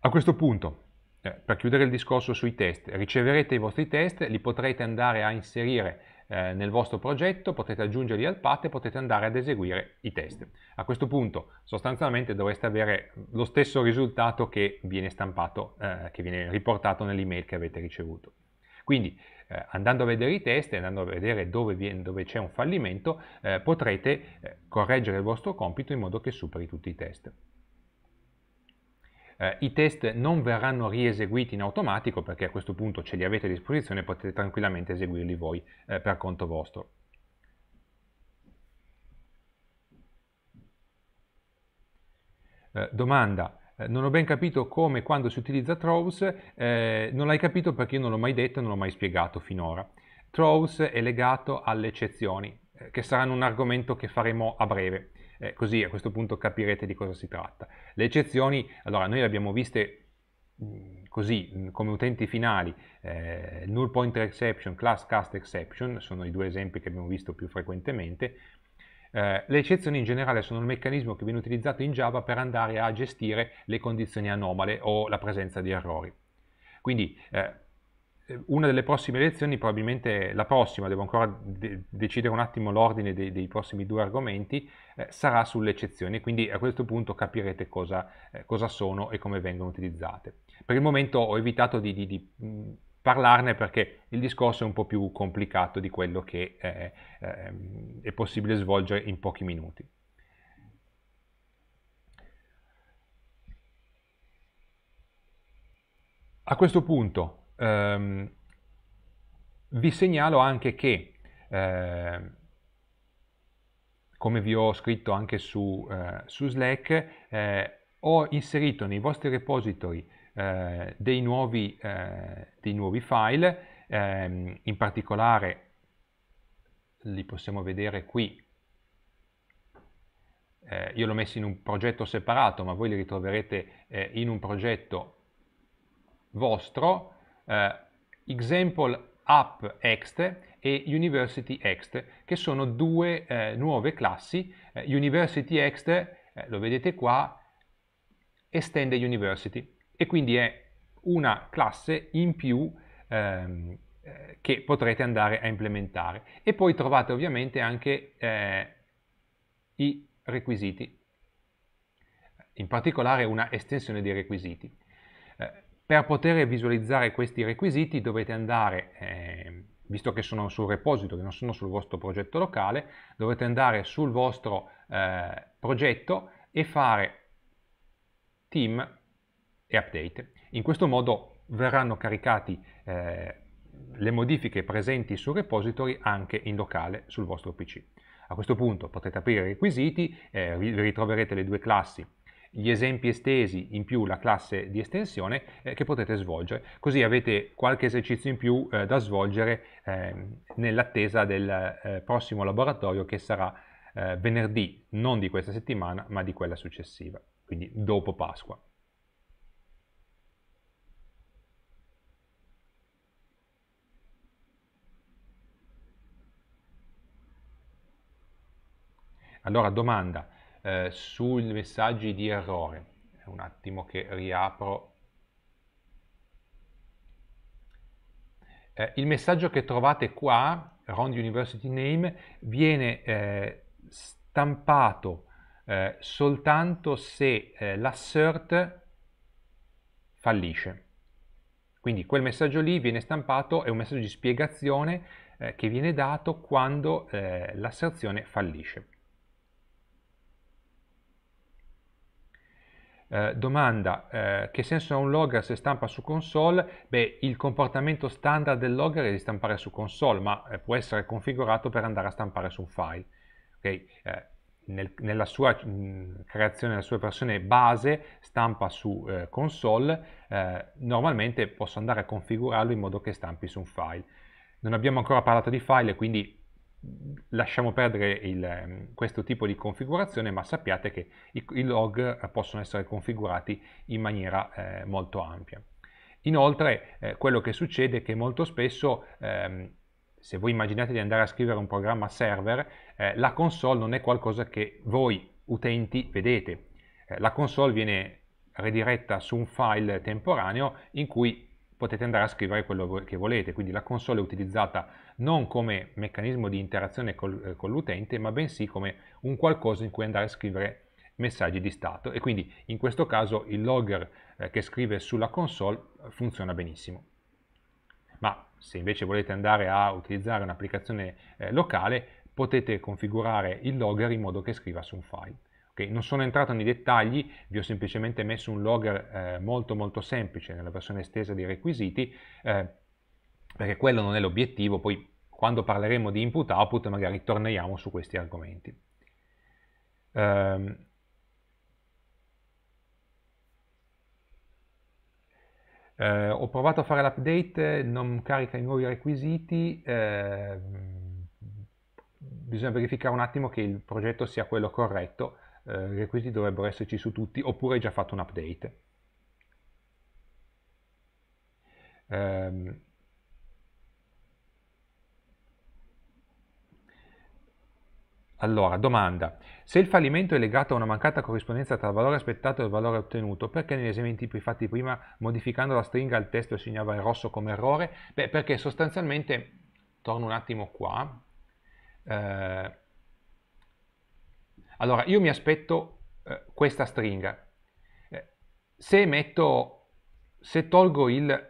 a questo punto, eh, per chiudere il discorso sui test, riceverete i vostri test, li potrete andare a inserire eh, nel vostro progetto, potete aggiungerli al PAT e potete andare ad eseguire i test. A questo punto sostanzialmente dovreste avere lo stesso risultato che viene stampato, eh, che viene riportato nell'email che avete ricevuto. Quindi eh, andando a vedere i test e andando a vedere dove, c'è un fallimento eh, potrete eh, correggere il vostro compito in modo che superi tutti i test eh, i test non verranno rieseguiti in automatico perché a questo punto ce li avete a disposizione e potete tranquillamente eseguirli voi eh, per conto vostro. Eh, domanda, eh, non ho ben capito come e quando si utilizza Throws, eh, non l'hai capito perché io non l'ho mai detto e non l'ho mai spiegato finora. Throws è legato alle eccezioni, eh, che saranno un argomento che faremo a breve eh, così a questo punto capirete di cosa si tratta. Le eccezioni, allora noi le abbiamo viste mm, così mm, come utenti finali eh, null pointer exception, class cast exception sono i due esempi che abbiamo visto più frequentemente eh, le eccezioni in generale sono il meccanismo che viene utilizzato in Java per andare a gestire le condizioni anomale o la presenza di errori quindi eh, una delle prossime lezioni, probabilmente la prossima, devo ancora de decidere un attimo l'ordine dei, dei, prossimi due argomenti, eh, sarà sulle eccezioni, quindi a questo punto capirete cosa, eh, cosa, sono e come vengono utilizzate. Per il momento ho evitato di, di, di mm, parlarne perché il discorso è un po' più complicato di quello che eh, eh è possibile svolgere in pochi minuti. A questo punto Ehm, vi segnalo anche che, eh, come vi ho scritto anche su, eh, su Slack, eh, ho inserito nei vostri repository eh, dei nuovi, eh, dei, nuovi, file, ehm, in particolare li possiamo vedere qui. Eh, io l'ho messo in un progetto separato, ma voi li ritroverete eh, in un progetto vostro. Eh, Example App Ext e University Ext, che sono due eh, nuove classi. Eh, University Ext, eh, lo vedete qua, estende University e quindi è una classe in più ehm, eh, che potrete andare a implementare. E poi trovate ovviamente anche eh, i requisiti, in particolare una estensione dei requisiti. Per poter visualizzare questi requisiti dovete andare, eh, visto che sono sul repository, non sono sul vostro progetto locale, dovete andare sul vostro eh, progetto e fare team e update. In questo modo verranno caricati eh, le modifiche presenti sul repository anche in locale sul vostro PC. A questo punto potete aprire i requisiti, eh, ritroverete le due classi gli esempi estesi in più la classe di estensione eh, che potete svolgere, così avete qualche esercizio in più eh, da svolgere ehm, nell'attesa del eh, prossimo laboratorio che sarà eh, venerdì, non di questa settimana ma di quella successiva, quindi dopo Pasqua. Allora domanda, eh, sui messaggi di errore. Un attimo che riapro. Eh, il messaggio che trovate qua, Round University Name, viene eh, stampato eh, soltanto se eh, l'assert fallisce. Quindi quel messaggio lì viene stampato, è un messaggio di spiegazione eh, che viene dato quando eh, l'asserzione fallisce. eh, domanda eh, che senso ha un logger se stampa su console? Beh, il comportamento standard del logger è di stampare su console, ma eh, può essere configurato per andare a stampare su un file. Okay? Eh, nel, nella sua mh, creazione, nella sua versione base, stampa su eh, console, eh, normalmente posso andare a configurarlo in modo che stampi su un file. Non abbiamo ancora parlato di file, quindi lasciamo perdere il, ehm, questo tipo di configurazione ma sappiate che i, i log eh, possono essere configurati in maniera eh, molto ampia. Inoltre eh, quello che succede è che molto spesso ehm, se voi immaginate di andare a scrivere un programma server eh, la console non è qualcosa che voi utenti vedete. Eh, la console viene rediretta su un file temporaneo in cui potete andare a scrivere quello che volete, quindi la console è utilizzata non come meccanismo di interazione col, eh, con l'utente, ma bensì come un qualcosa in cui andare a scrivere messaggi di stato e quindi in questo caso il logger eh, che scrive sulla console eh, funziona benissimo. Ma se invece volete andare a utilizzare un'applicazione eh, locale potete configurare il logger in modo che scriva su un file. Okay? Non sono entrato nei dettagli, vi ho semplicemente messo un logger eh, molto molto semplice nella versione estesa dei requisiti, eh, perché quello non è l'obiettivo, poi quando parleremo di input-output magari torneremo su questi argomenti. Um, Uh, ho provato a fare l'update, non carica i nuovi requisiti, uh, bisogna verificare un attimo che il progetto sia quello corretto, eh, requisiti dovrebbero esserci su tutti oppure hai già fatto un update. Um, Allora, domanda. Se il fallimento è legato a una mancata corrispondenza tra il valore aspettato e il valore ottenuto, perché negli esempi fatti prima, modificando la stringa, il testo segnava il rosso come errore? Beh, perché sostanzialmente, torno un attimo qua, eh, allora, io mi aspetto eh, questa stringa. Eh, se metto, se tolgo il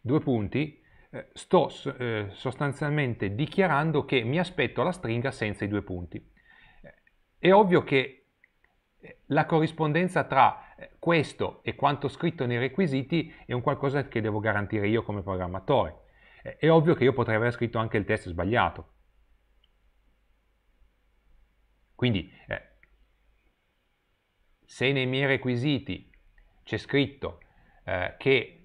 due punti, eh, sto eh, sostanzialmente dichiarando che mi aspetto la stringa senza i due punti. È ovvio che eh, la corrispondenza tra eh, questo e quanto scritto nei requisiti è un qualcosa che devo garantire io come programmatore. È ovvio che io potrei aver scritto anche il test sbagliato, Quindi eh, se nei miei requisiti c'è scritto eh, che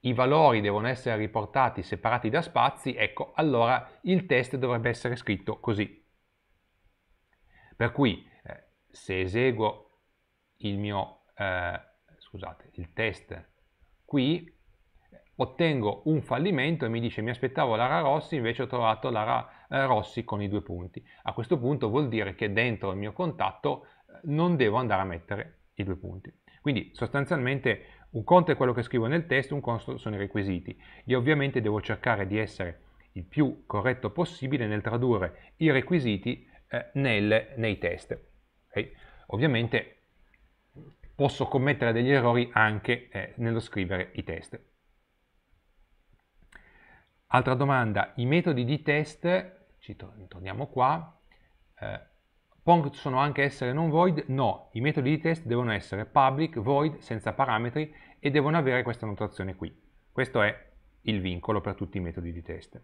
i valori devono essere riportati separati da spazi, ecco, allora il test dovrebbe essere scritto così. Per cui eh, se eseguo il mio, eh, scusate, il test qui, ottengo un fallimento e mi dice mi aspettavo l'ara rossi, invece ho trovato l'ara eh, rossi con i due punti. A questo punto vuol dire che dentro il mio contatto eh, non devo andare a mettere i due punti. Quindi sostanzialmente un conto è quello che scrivo nel testo, un conto sono i requisiti. Io ovviamente devo cercare di essere il più corretto possibile nel tradurre i requisiti eh, nel, nei test. Okay? Ovviamente posso commettere degli errori anche eh, nello scrivere i test. Altra domanda, i metodi di test ci to torniamo qua, eh, possono anche essere non void? No, i metodi di test devono essere public, void, senza parametri e devono avere questa notazione qui. Questo è il vincolo per tutti i metodi di test.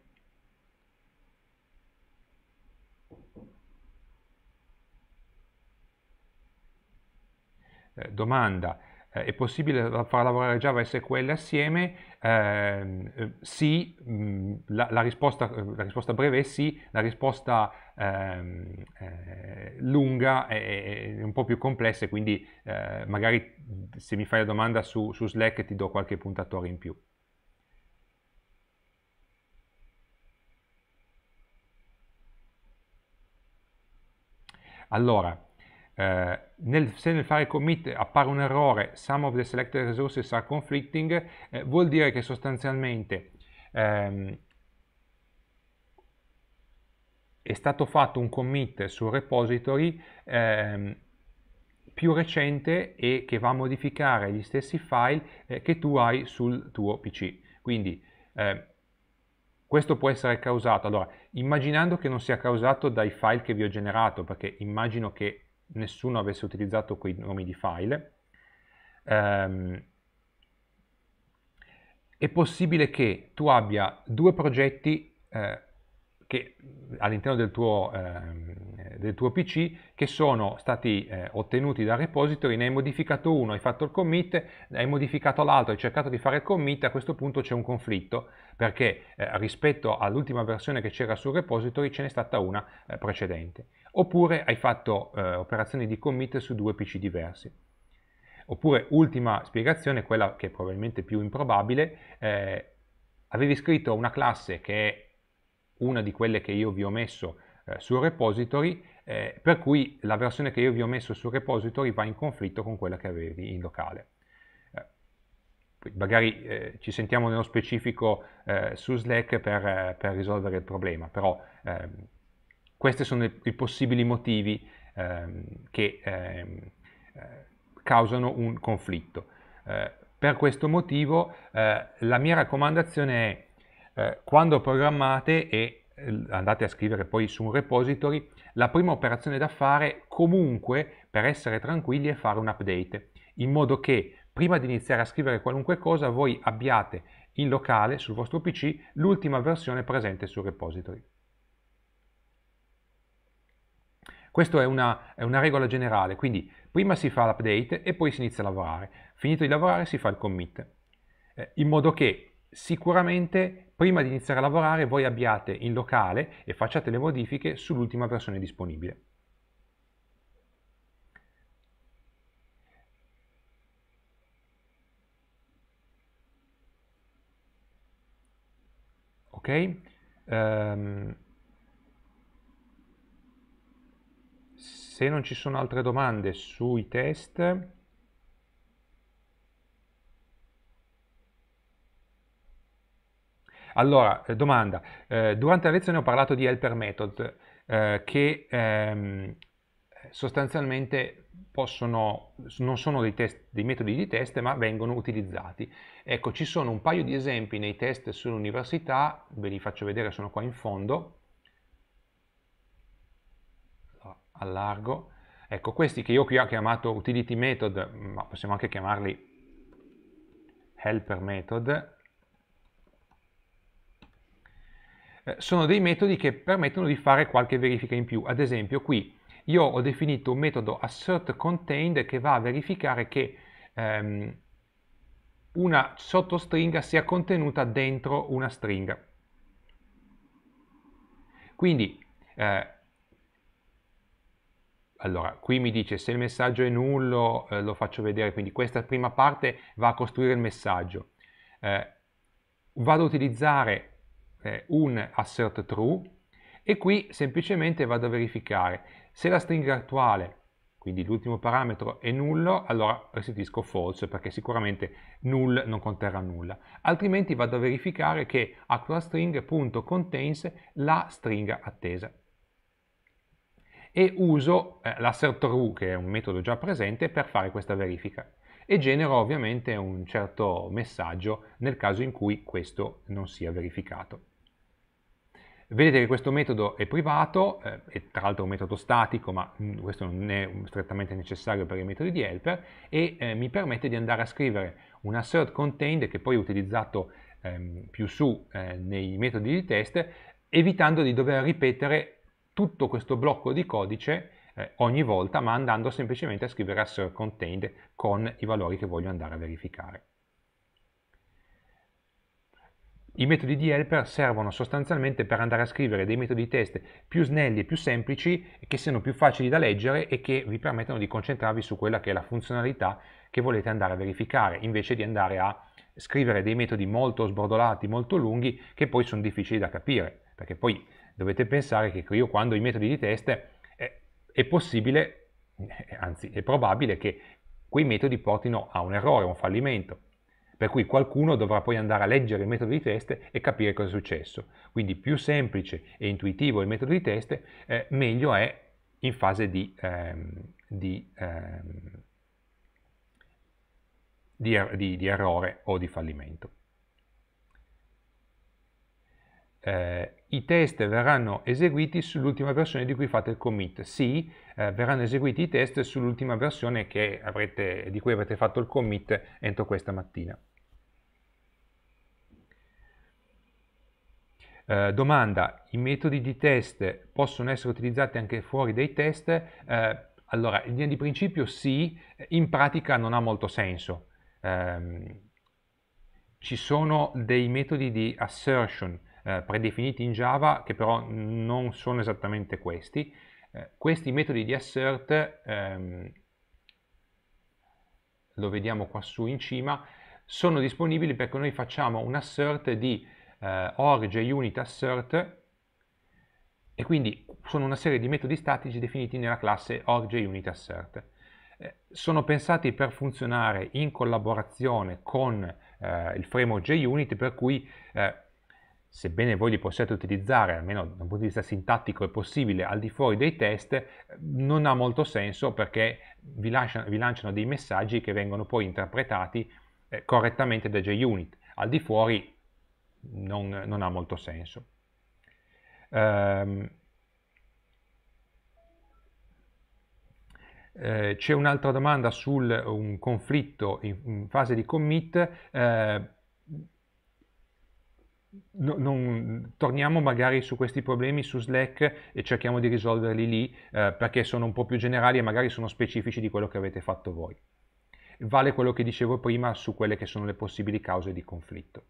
Eh, domanda, eh, è possibile far lavorare Java e SQL assieme? eh, sì, mm, la, la, risposta, eh, la, risposta, breve è sì, la risposta ehm, eh, lunga è, è, un po' più complessa, quindi eh, magari se mi fai la domanda su, su Slack ti do qualche puntatore in più. Allora, eh, nel, se nel fare commit appare un errore some of the selected resources are conflicting, eh, vuol dire che sostanzialmente ehm, è stato fatto un commit sul repository ehm, più recente e che va a modificare gli stessi file eh, che tu hai sul tuo PC. Quindi eh, questo può essere causato, allora immaginando che non sia causato dai file che vi ho generato, perché immagino che nessuno avesse utilizzato quei nomi di file. Um, è possibile che tu abbia due progetti eh, all'interno del, eh, del, tuo PC che sono stati eh, ottenuti dal repository, ne hai modificato uno, hai fatto il commit, hai modificato l'altro, hai cercato di fare il commit, a questo punto c'è un conflitto perché eh, rispetto all'ultima versione che c'era sul repository ce n'è stata una eh, precedente oppure hai fatto eh, operazioni di commit su due PC diversi. Oppure, ultima spiegazione, quella che è probabilmente più improbabile, eh, avevi scritto una classe che è una di quelle che io vi ho messo eh, sul repository, eh, per cui la versione che io vi ho messo sul repository va in conflitto con quella che avevi in locale. Eh, magari eh, ci sentiamo nello specifico eh, su Slack per, per, risolvere il problema, però ehm, questi sono i, possibili motivi ehm, che ehm, eh, causano un conflitto. Eh, per questo motivo eh, la mia raccomandazione è eh, quando programmate e eh, andate a scrivere poi su un repository, la prima operazione da fare comunque per essere tranquilli è fare un update, in modo che prima di iniziare a scrivere qualunque cosa voi abbiate in locale sul vostro PC l'ultima versione presente sul repository. Questa è una, è una regola generale, quindi prima si fa l'update e poi si inizia a lavorare. Finito di lavorare si fa il commit, eh, in modo che sicuramente prima di iniziare a lavorare voi abbiate in locale e facciate le modifiche sull'ultima versione disponibile. Ok? Um, Se non ci sono altre domande sui test, Allora, eh, domanda. Eh, durante la lezione ho parlato di helper method eh, che ehm, sostanzialmente possono, non sono dei, test, dei, metodi di test ma vengono utilizzati. Ecco, ci sono un paio di esempi nei test sull'università, ve li faccio vedere, sono qua in fondo, al largo. Ecco, questi che io qui ho chiamato utility method, mm, ma possiamo anche chiamarli helper method, eh, sono dei metodi che permettono di fare qualche verifica in più. Ad esempio qui io ho definito un metodo assert contained che va a verificare che ehm, una sottostringa sia contenuta dentro una stringa. Quindi eh, allora, qui mi dice se il messaggio è nullo eh, lo faccio vedere, quindi questa prima parte va a costruire il messaggio. Eh, vado ad utilizzare eh, un assert true e qui semplicemente vado a verificare se la stringa attuale, quindi l'ultimo parametro, è nullo, allora restituisco false perché sicuramente null non conterrà nulla. Altrimenti vado a verificare che actualString.contains la stringa attesa e uso eh, l'assertRU, che è un metodo già presente, per fare questa verifica e genero ovviamente un certo messaggio nel caso in cui questo non sia verificato. Vedete che questo metodo è privato, eh, è tra l'altro un metodo statico, ma mh, mm, questo non è strettamente necessario per i metodi di helper, e eh, mi permette di andare a scrivere un assert contained che poi è utilizzato ehm, più su eh, nei metodi di test, evitando di dover ripetere tutto questo blocco di codice eh, ogni volta, ma andando semplicemente a scrivere assert contained con i valori che voglio andare a verificare. I metodi di helper servono sostanzialmente per andare a scrivere dei metodi test più snelli e più semplici, che siano più facili da leggere e che vi permettano di concentrarvi su quella che è la funzionalità che volete andare a verificare, invece di andare a scrivere dei metodi molto sbordolati, molto lunghi, che poi sono difficili da capire, perché poi dovete pensare che io quando i metodi di test è, eh, è possibile, eh, anzi è probabile che quei metodi portino a un errore, a un fallimento. Per cui qualcuno dovrà poi andare a leggere il metodo di test e capire cosa è successo. Quindi più semplice e intuitivo il metodo di test, eh, meglio è in fase di, ehm, di, ehm, di, er-, di errore o di fallimento eh, i test verranno eseguiti sull'ultima versione di cui fate il commit. Sì, eh, verranno eseguiti i test sull'ultima versione avrete, di cui avrete fatto il commit entro questa mattina. Eh, domanda, i metodi di test possono essere utilizzati anche fuori dai test? Eh, allora, in linea di principio sì, in pratica non ha molto senso. Ehm, ci sono dei metodi di assertion, eh, predefiniti in Java che però non sono esattamente questi. Eh, questi metodi di assert, ehm, lo vediamo qua su in cima, sono disponibili perché noi facciamo un assert di eh, org e unit assert e quindi sono una serie di metodi statici definiti nella classe org unit assert. Eh, sono pensati per funzionare in collaborazione con eh, il framework JUnit per cui eh, sebbene voi li possiate utilizzare, almeno dal punto di vista sintattico è possibile, al di fuori dei test, non ha molto senso perché vi, lasciano, vi lanciano dei messaggi che vengono poi interpretati eh, correttamente da JUnit. Al di fuori non, non ha molto senso. Um, C'è un'altra domanda su un conflitto in, fase di commit. Eh, No, non, torniamo magari su questi problemi su Slack e cerchiamo di risolverli lì eh, perché sono un po' più generali e magari sono specifici di quello che avete fatto voi. Vale quello che dicevo prima su quelle che sono le possibili cause di conflitto.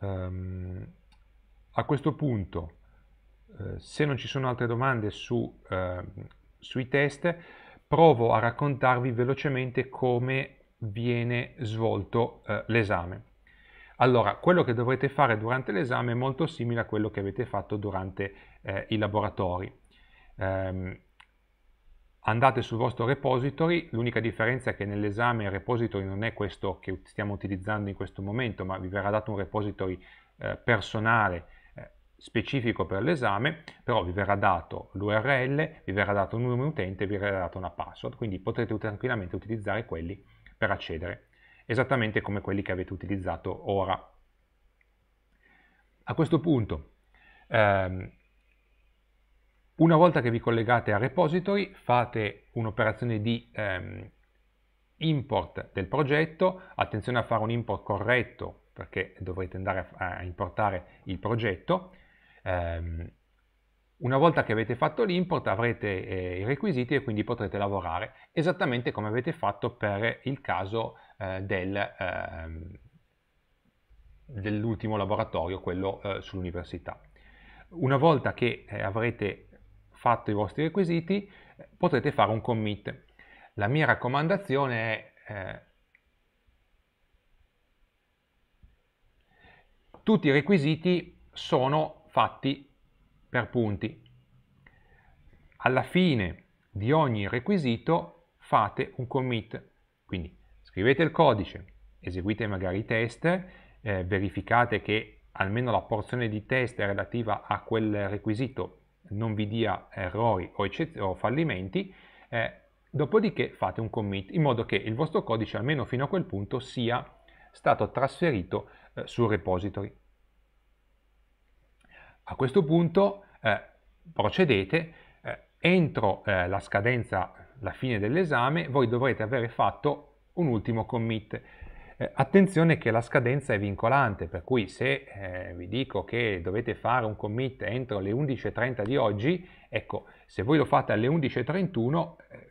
Um, a questo punto, eh, se non ci sono altre domande su, eh, sui test, provo a raccontarvi velocemente come viene svolto eh, l'esame. Allora, quello che dovrete fare durante l'esame è molto simile a quello che avete fatto durante eh, i laboratori. Um, andate sul vostro repository, l'unica differenza è che nell'esame il repository non è questo che stiamo utilizzando in questo momento, ma vi verrà dato un repository eh, personale specifico per l'esame, però vi verrà dato l'URL, vi verrà dato un numero utente, vi verrà data una password, quindi potrete tranquillamente utilizzare quelli per accedere, esattamente come quelli che avete utilizzato ora. A questo punto, ehm, una volta che vi collegate al repository, fate un'operazione di ehm, import del progetto, attenzione a fare un import corretto perché dovrete andare a, a importare il progetto, Ehm, una volta che avete fatto l'import avrete eh, i requisiti e quindi potrete lavorare esattamente come avete fatto per il caso eh, del, eh, dell'ultimo laboratorio, quello eh, sull'università. Una volta che eh, avrete fatto i vostri requisiti potrete fare un commit. La mia raccomandazione è eh, tutti i requisiti sono fatti per punti. Alla fine di ogni requisito fate un commit, quindi scrivete il codice, eseguite magari i test, eh, verificate che almeno la porzione di test relativa a quel requisito non vi dia errori o, o fallimenti, eh, dopodiché fate un commit in modo che il vostro codice almeno fino a quel punto sia stato trasferito eh, sul repository. A questo punto eh, procedete, eh, entro eh, la scadenza, la fine dell'esame, voi dovrete avere fatto un ultimo commit. Eh, attenzione che la scadenza è vincolante, per cui se eh, vi dico che dovete fare un commit entro le 11.30 di oggi, ecco, se voi lo fate alle 11.31, eh,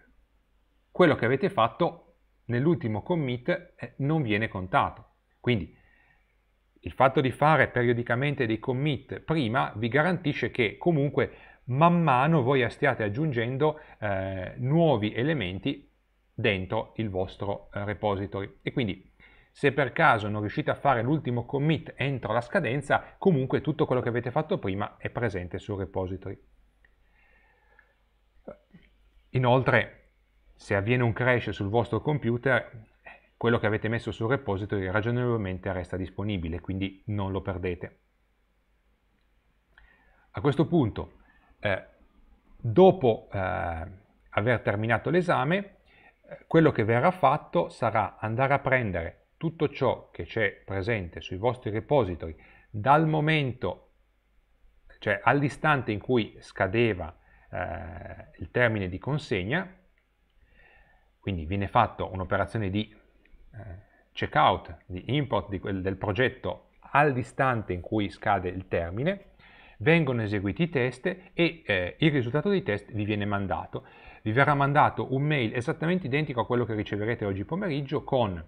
quello che avete fatto nell'ultimo commit non viene contato. Quindi il fatto di fare periodicamente dei commit prima vi garantisce che comunque man mano voi stiate aggiungendo eh, nuovi elementi dentro il vostro eh, repository e quindi se per caso non riuscite a fare l'ultimo commit entro la scadenza comunque tutto quello che avete fatto prima è presente sul repository. Inoltre se avviene un crash sul vostro computer quello che avete messo sul repository ragionevolmente resta disponibile, quindi non lo perdete. A questo punto, eh, dopo eh, aver terminato l'esame, eh, quello che verrà fatto sarà andare a prendere tutto ciò che c'è presente sui vostri repository dal momento, cioè all'istante in cui scadeva eh, il termine di consegna, quindi viene fatta un'operazione di eh, checkout, di import di quel, del progetto al distante in cui scade il termine, vengono eseguiti i test e eh, il risultato dei test vi viene mandato. Vi verrà mandato un mail esattamente identico a quello che riceverete oggi pomeriggio con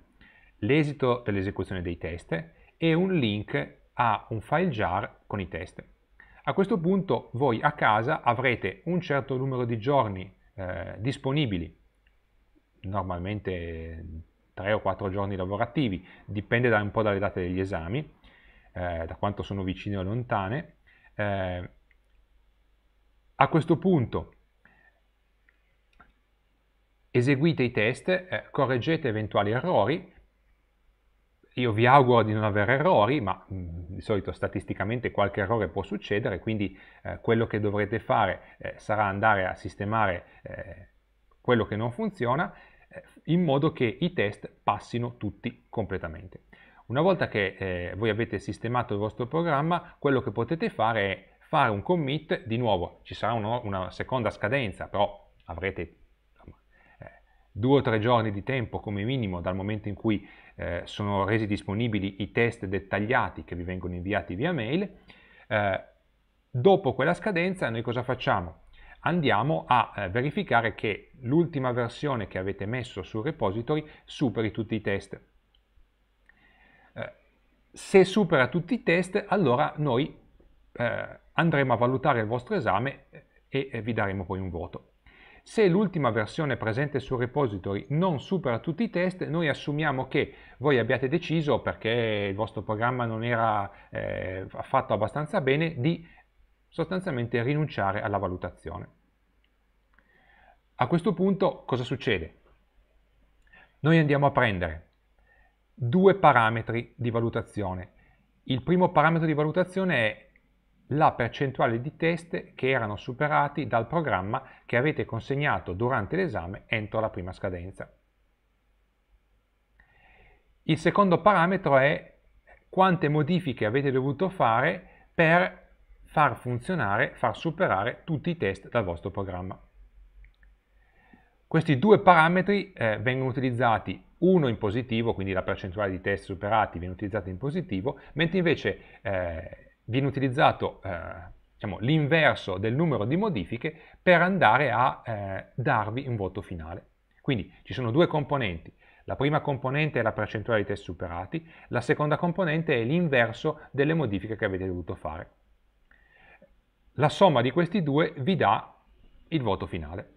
l'esito dell'esecuzione dei test e un link a un file jar con i test. A questo punto voi a casa avrete un certo numero di giorni eh, disponibili, normalmente 3 o 4 giorni lavorativi, dipende da, un po' dalle date degli esami, eh, da quanto sono vicine o lontane. Eh, a questo punto eseguite i test, eh, correggete eventuali errori, io vi auguro di non avere errori, ma mm, di solito statisticamente qualche errore può succedere, quindi eh, quello che dovrete fare eh, sarà andare a sistemare eh, quello che non funziona eh, in modo che i test passino tutti completamente. Una volta che eh, voi avete sistemato il vostro programma, quello che potete fare è fare un commit, di nuovo ci sarà una, una seconda scadenza, però avrete insomma, eh, due o tre giorni di tempo come minimo dal momento in cui eh, sono resi disponibili i test dettagliati che vi vengono inviati via mail. Eh, dopo quella scadenza noi cosa facciamo? andiamo a eh, verificare che l'ultima versione che avete messo sul repository superi tutti i test. Eh, se supera tutti i test, allora noi eh, andremo a valutare il vostro esame eh, e eh, vi daremo poi un voto. Se l'ultima versione presente sul repository non supera tutti i test, noi assumiamo che voi abbiate deciso, perché il vostro programma non era eh, fatto abbastanza bene, di sostanzialmente rinunciare alla valutazione. A questo punto cosa succede? Noi andiamo a prendere due parametri di valutazione. Il primo parametro di valutazione è la percentuale di test che erano superati dal programma che avete consegnato durante l'esame entro la prima scadenza. Il secondo parametro è quante modifiche avete dovuto fare per far funzionare, far superare tutti i test dal vostro programma. Questi due parametri eh, vengono utilizzati, uno in positivo, quindi la percentuale di test superati viene utilizzata in positivo, mentre invece eh, viene utilizzato eh, diciamo, l'inverso del numero di modifiche per andare a eh, darvi un voto finale. Quindi ci sono due componenti, la prima componente è la percentuale di test superati, la seconda componente è l'inverso delle modifiche che avete dovuto fare la somma di questi due vi dà il voto finale.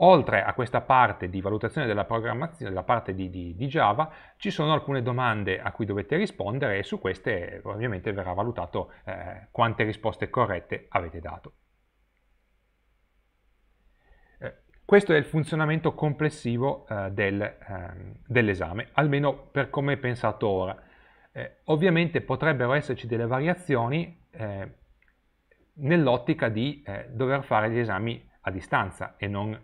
Oltre a questa parte di valutazione della programmazione, della parte di, di, di, Java, ci sono alcune domande a cui dovete rispondere e su queste ovviamente verrà valutato eh, quante risposte corrette avete dato. Eh, questo è il funzionamento complessivo eh, del, ehm, dell'esame, almeno per come è pensato ora. Eh, ovviamente potrebbero esserci delle variazioni eh, nell'ottica di eh, dover fare gli esami a distanza e non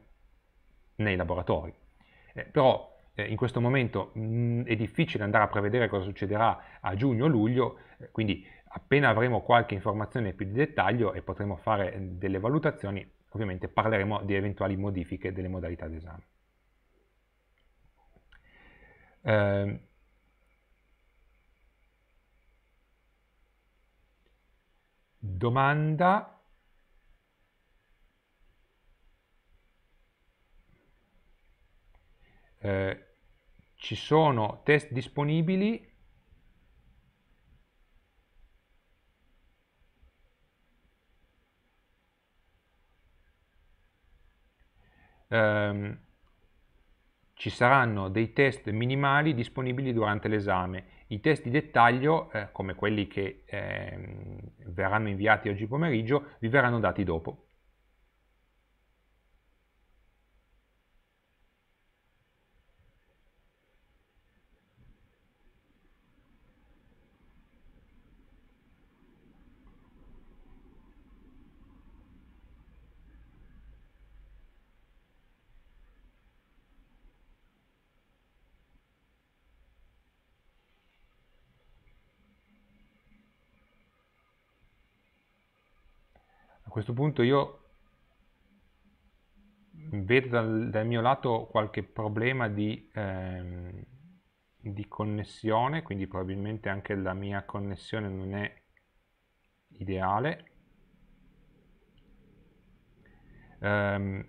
nei laboratori. Eh, però eh, in questo momento mh, mm, è difficile andare a prevedere cosa succederà a giugno o luglio, eh, quindi appena avremo qualche informazione più di dettaglio e potremo fare eh, delle valutazioni, ovviamente parleremo di eventuali modifiche delle modalità d'esame. Domanda Eh, ci sono test disponibili eh, ci saranno dei test minimali disponibili durante l'esame i test di dettaglio, eh, come quelli che eh, verranno inviati oggi pomeriggio, vi verranno dati dopo. questo punto io vedo dal, dal mio lato qualche problema di, ehm, di connessione, quindi probabilmente anche la mia connessione non è ideale. Um,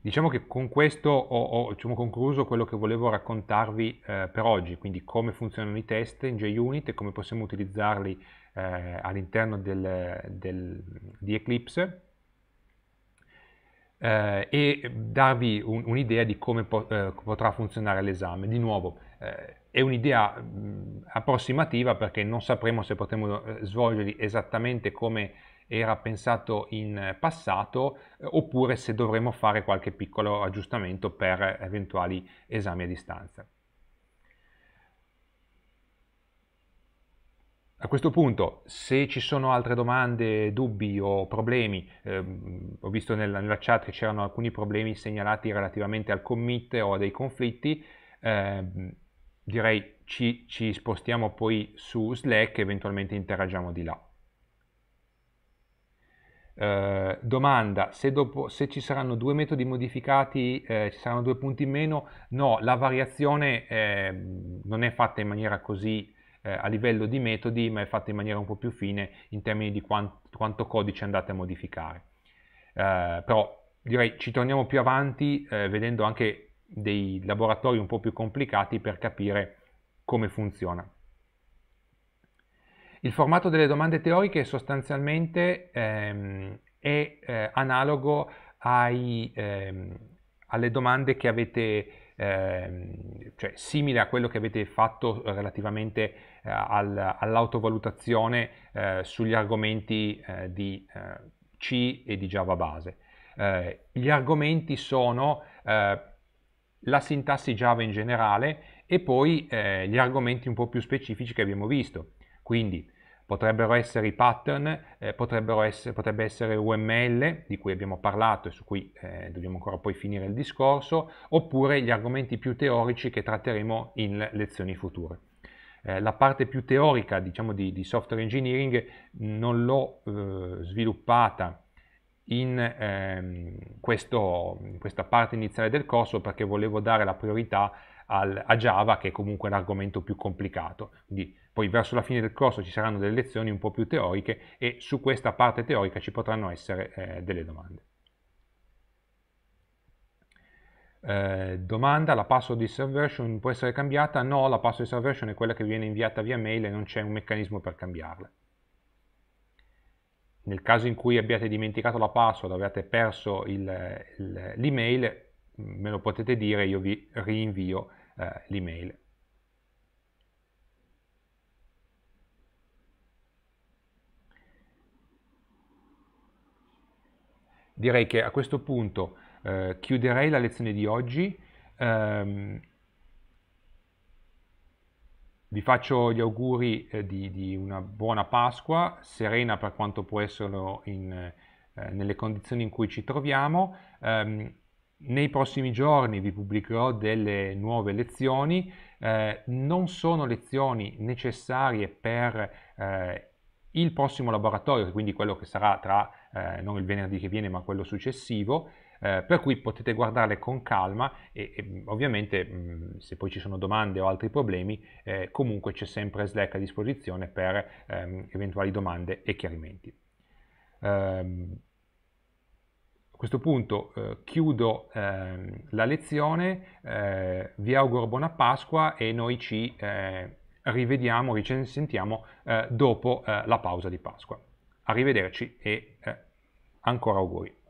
diciamo che con questo ho, ho diciamo, concluso quello che volevo raccontarvi eh, per oggi, quindi come funzionano i test in JUnit e come possiamo utilizzarli eh, all'interno di Eclipse eh, e darvi un'idea di come po eh, potrà funzionare l'esame. Di nuovo, eh, è un'idea mm, approssimativa perché non sapremo se potremo eh, svolgerli esattamente come era pensato in passato eh, oppure se dovremo fare qualche piccolo aggiustamento per eventuali esami a distanza. A questo punto, se ci sono altre domande, dubbi o problemi, ehm, ho visto nella, nella, chat che c'erano alcuni problemi segnalati relativamente al commit o a dei conflitti, ehm, direi ci, ci spostiamo poi su Slack e eventualmente interagiamo di là. Eh, domanda, se, dopo, se, ci saranno due metodi modificati eh, ci saranno due punti in meno? No, la variazione eh, non è fatta in maniera così eh, a livello di metodi, ma è fatta in maniera un po' più fine in termini di quant quanto codice andate a modificare. Eh, però direi ci torniamo più avanti eh, vedendo anche dei laboratori un po' più complicati per capire come funziona. Il formato delle domande teoriche sostanzialmente ehm, è eh, analogo ai, ehm, alle domande che avete Ehm, cioè, simile a quello che avete fatto relativamente eh, al, all'autovalutazione eh, sugli argomenti eh, di eh, C e di Java base. Eh, gli argomenti sono la sintassi Java in generale e poi gli argomenti un po' più specifici che abbiamo visto. Quindi potrebbero essere i pattern, eh, essere, potrebbe essere UML, di cui abbiamo parlato e su cui eh, dobbiamo ancora poi finire il discorso, oppure gli argomenti più teorici che tratteremo in lezioni future. Eh, la parte più teorica, diciamo, di, di software engineering non l'ho eh, sviluppata in, ehm, questo, in questa parte iniziale del corso perché volevo dare la priorità al, a Java, che è comunque l'argomento più complicato. Quindi poi verso la fine del corso ci saranno delle lezioni un po' più teoriche e su questa parte teorica ci potranno essere eh, delle domande. Eh, domanda, la password di subversion può essere cambiata? No, la password di subversion è quella che viene inviata via mail e non c'è un meccanismo per cambiarla. Nel caso in cui abbiate dimenticato la password, abbiate perso l'email, me lo potete dire, io vi rinvio eh, l'email. direi che a questo punto eh, chiuderei la lezione di oggi. Um, vi faccio gli auguri eh, di, di, una buona Pasqua, serena per quanto può esserlo in, eh, nelle condizioni in cui ci troviamo. Um, nei prossimi giorni vi pubblicherò delle nuove lezioni, eh, non sono lezioni necessarie per eh, il prossimo laboratorio, quindi quello che sarà tra eh, non il venerdì che viene ma quello successivo, eh, per cui potete guardarle con calma e, e ovviamente mh, se poi ci sono domande o altri problemi eh, comunque c'è sempre Slack a disposizione per ehm, eventuali domande e chiarimenti. Ehm, a questo punto eh, chiudo ehm, la lezione, eh, vi auguro buona Pasqua e noi ci eh, rivediamo, ricensentiamo eh, dopo eh, la pausa di Pasqua. Arrivederci e eh, ancora auguri.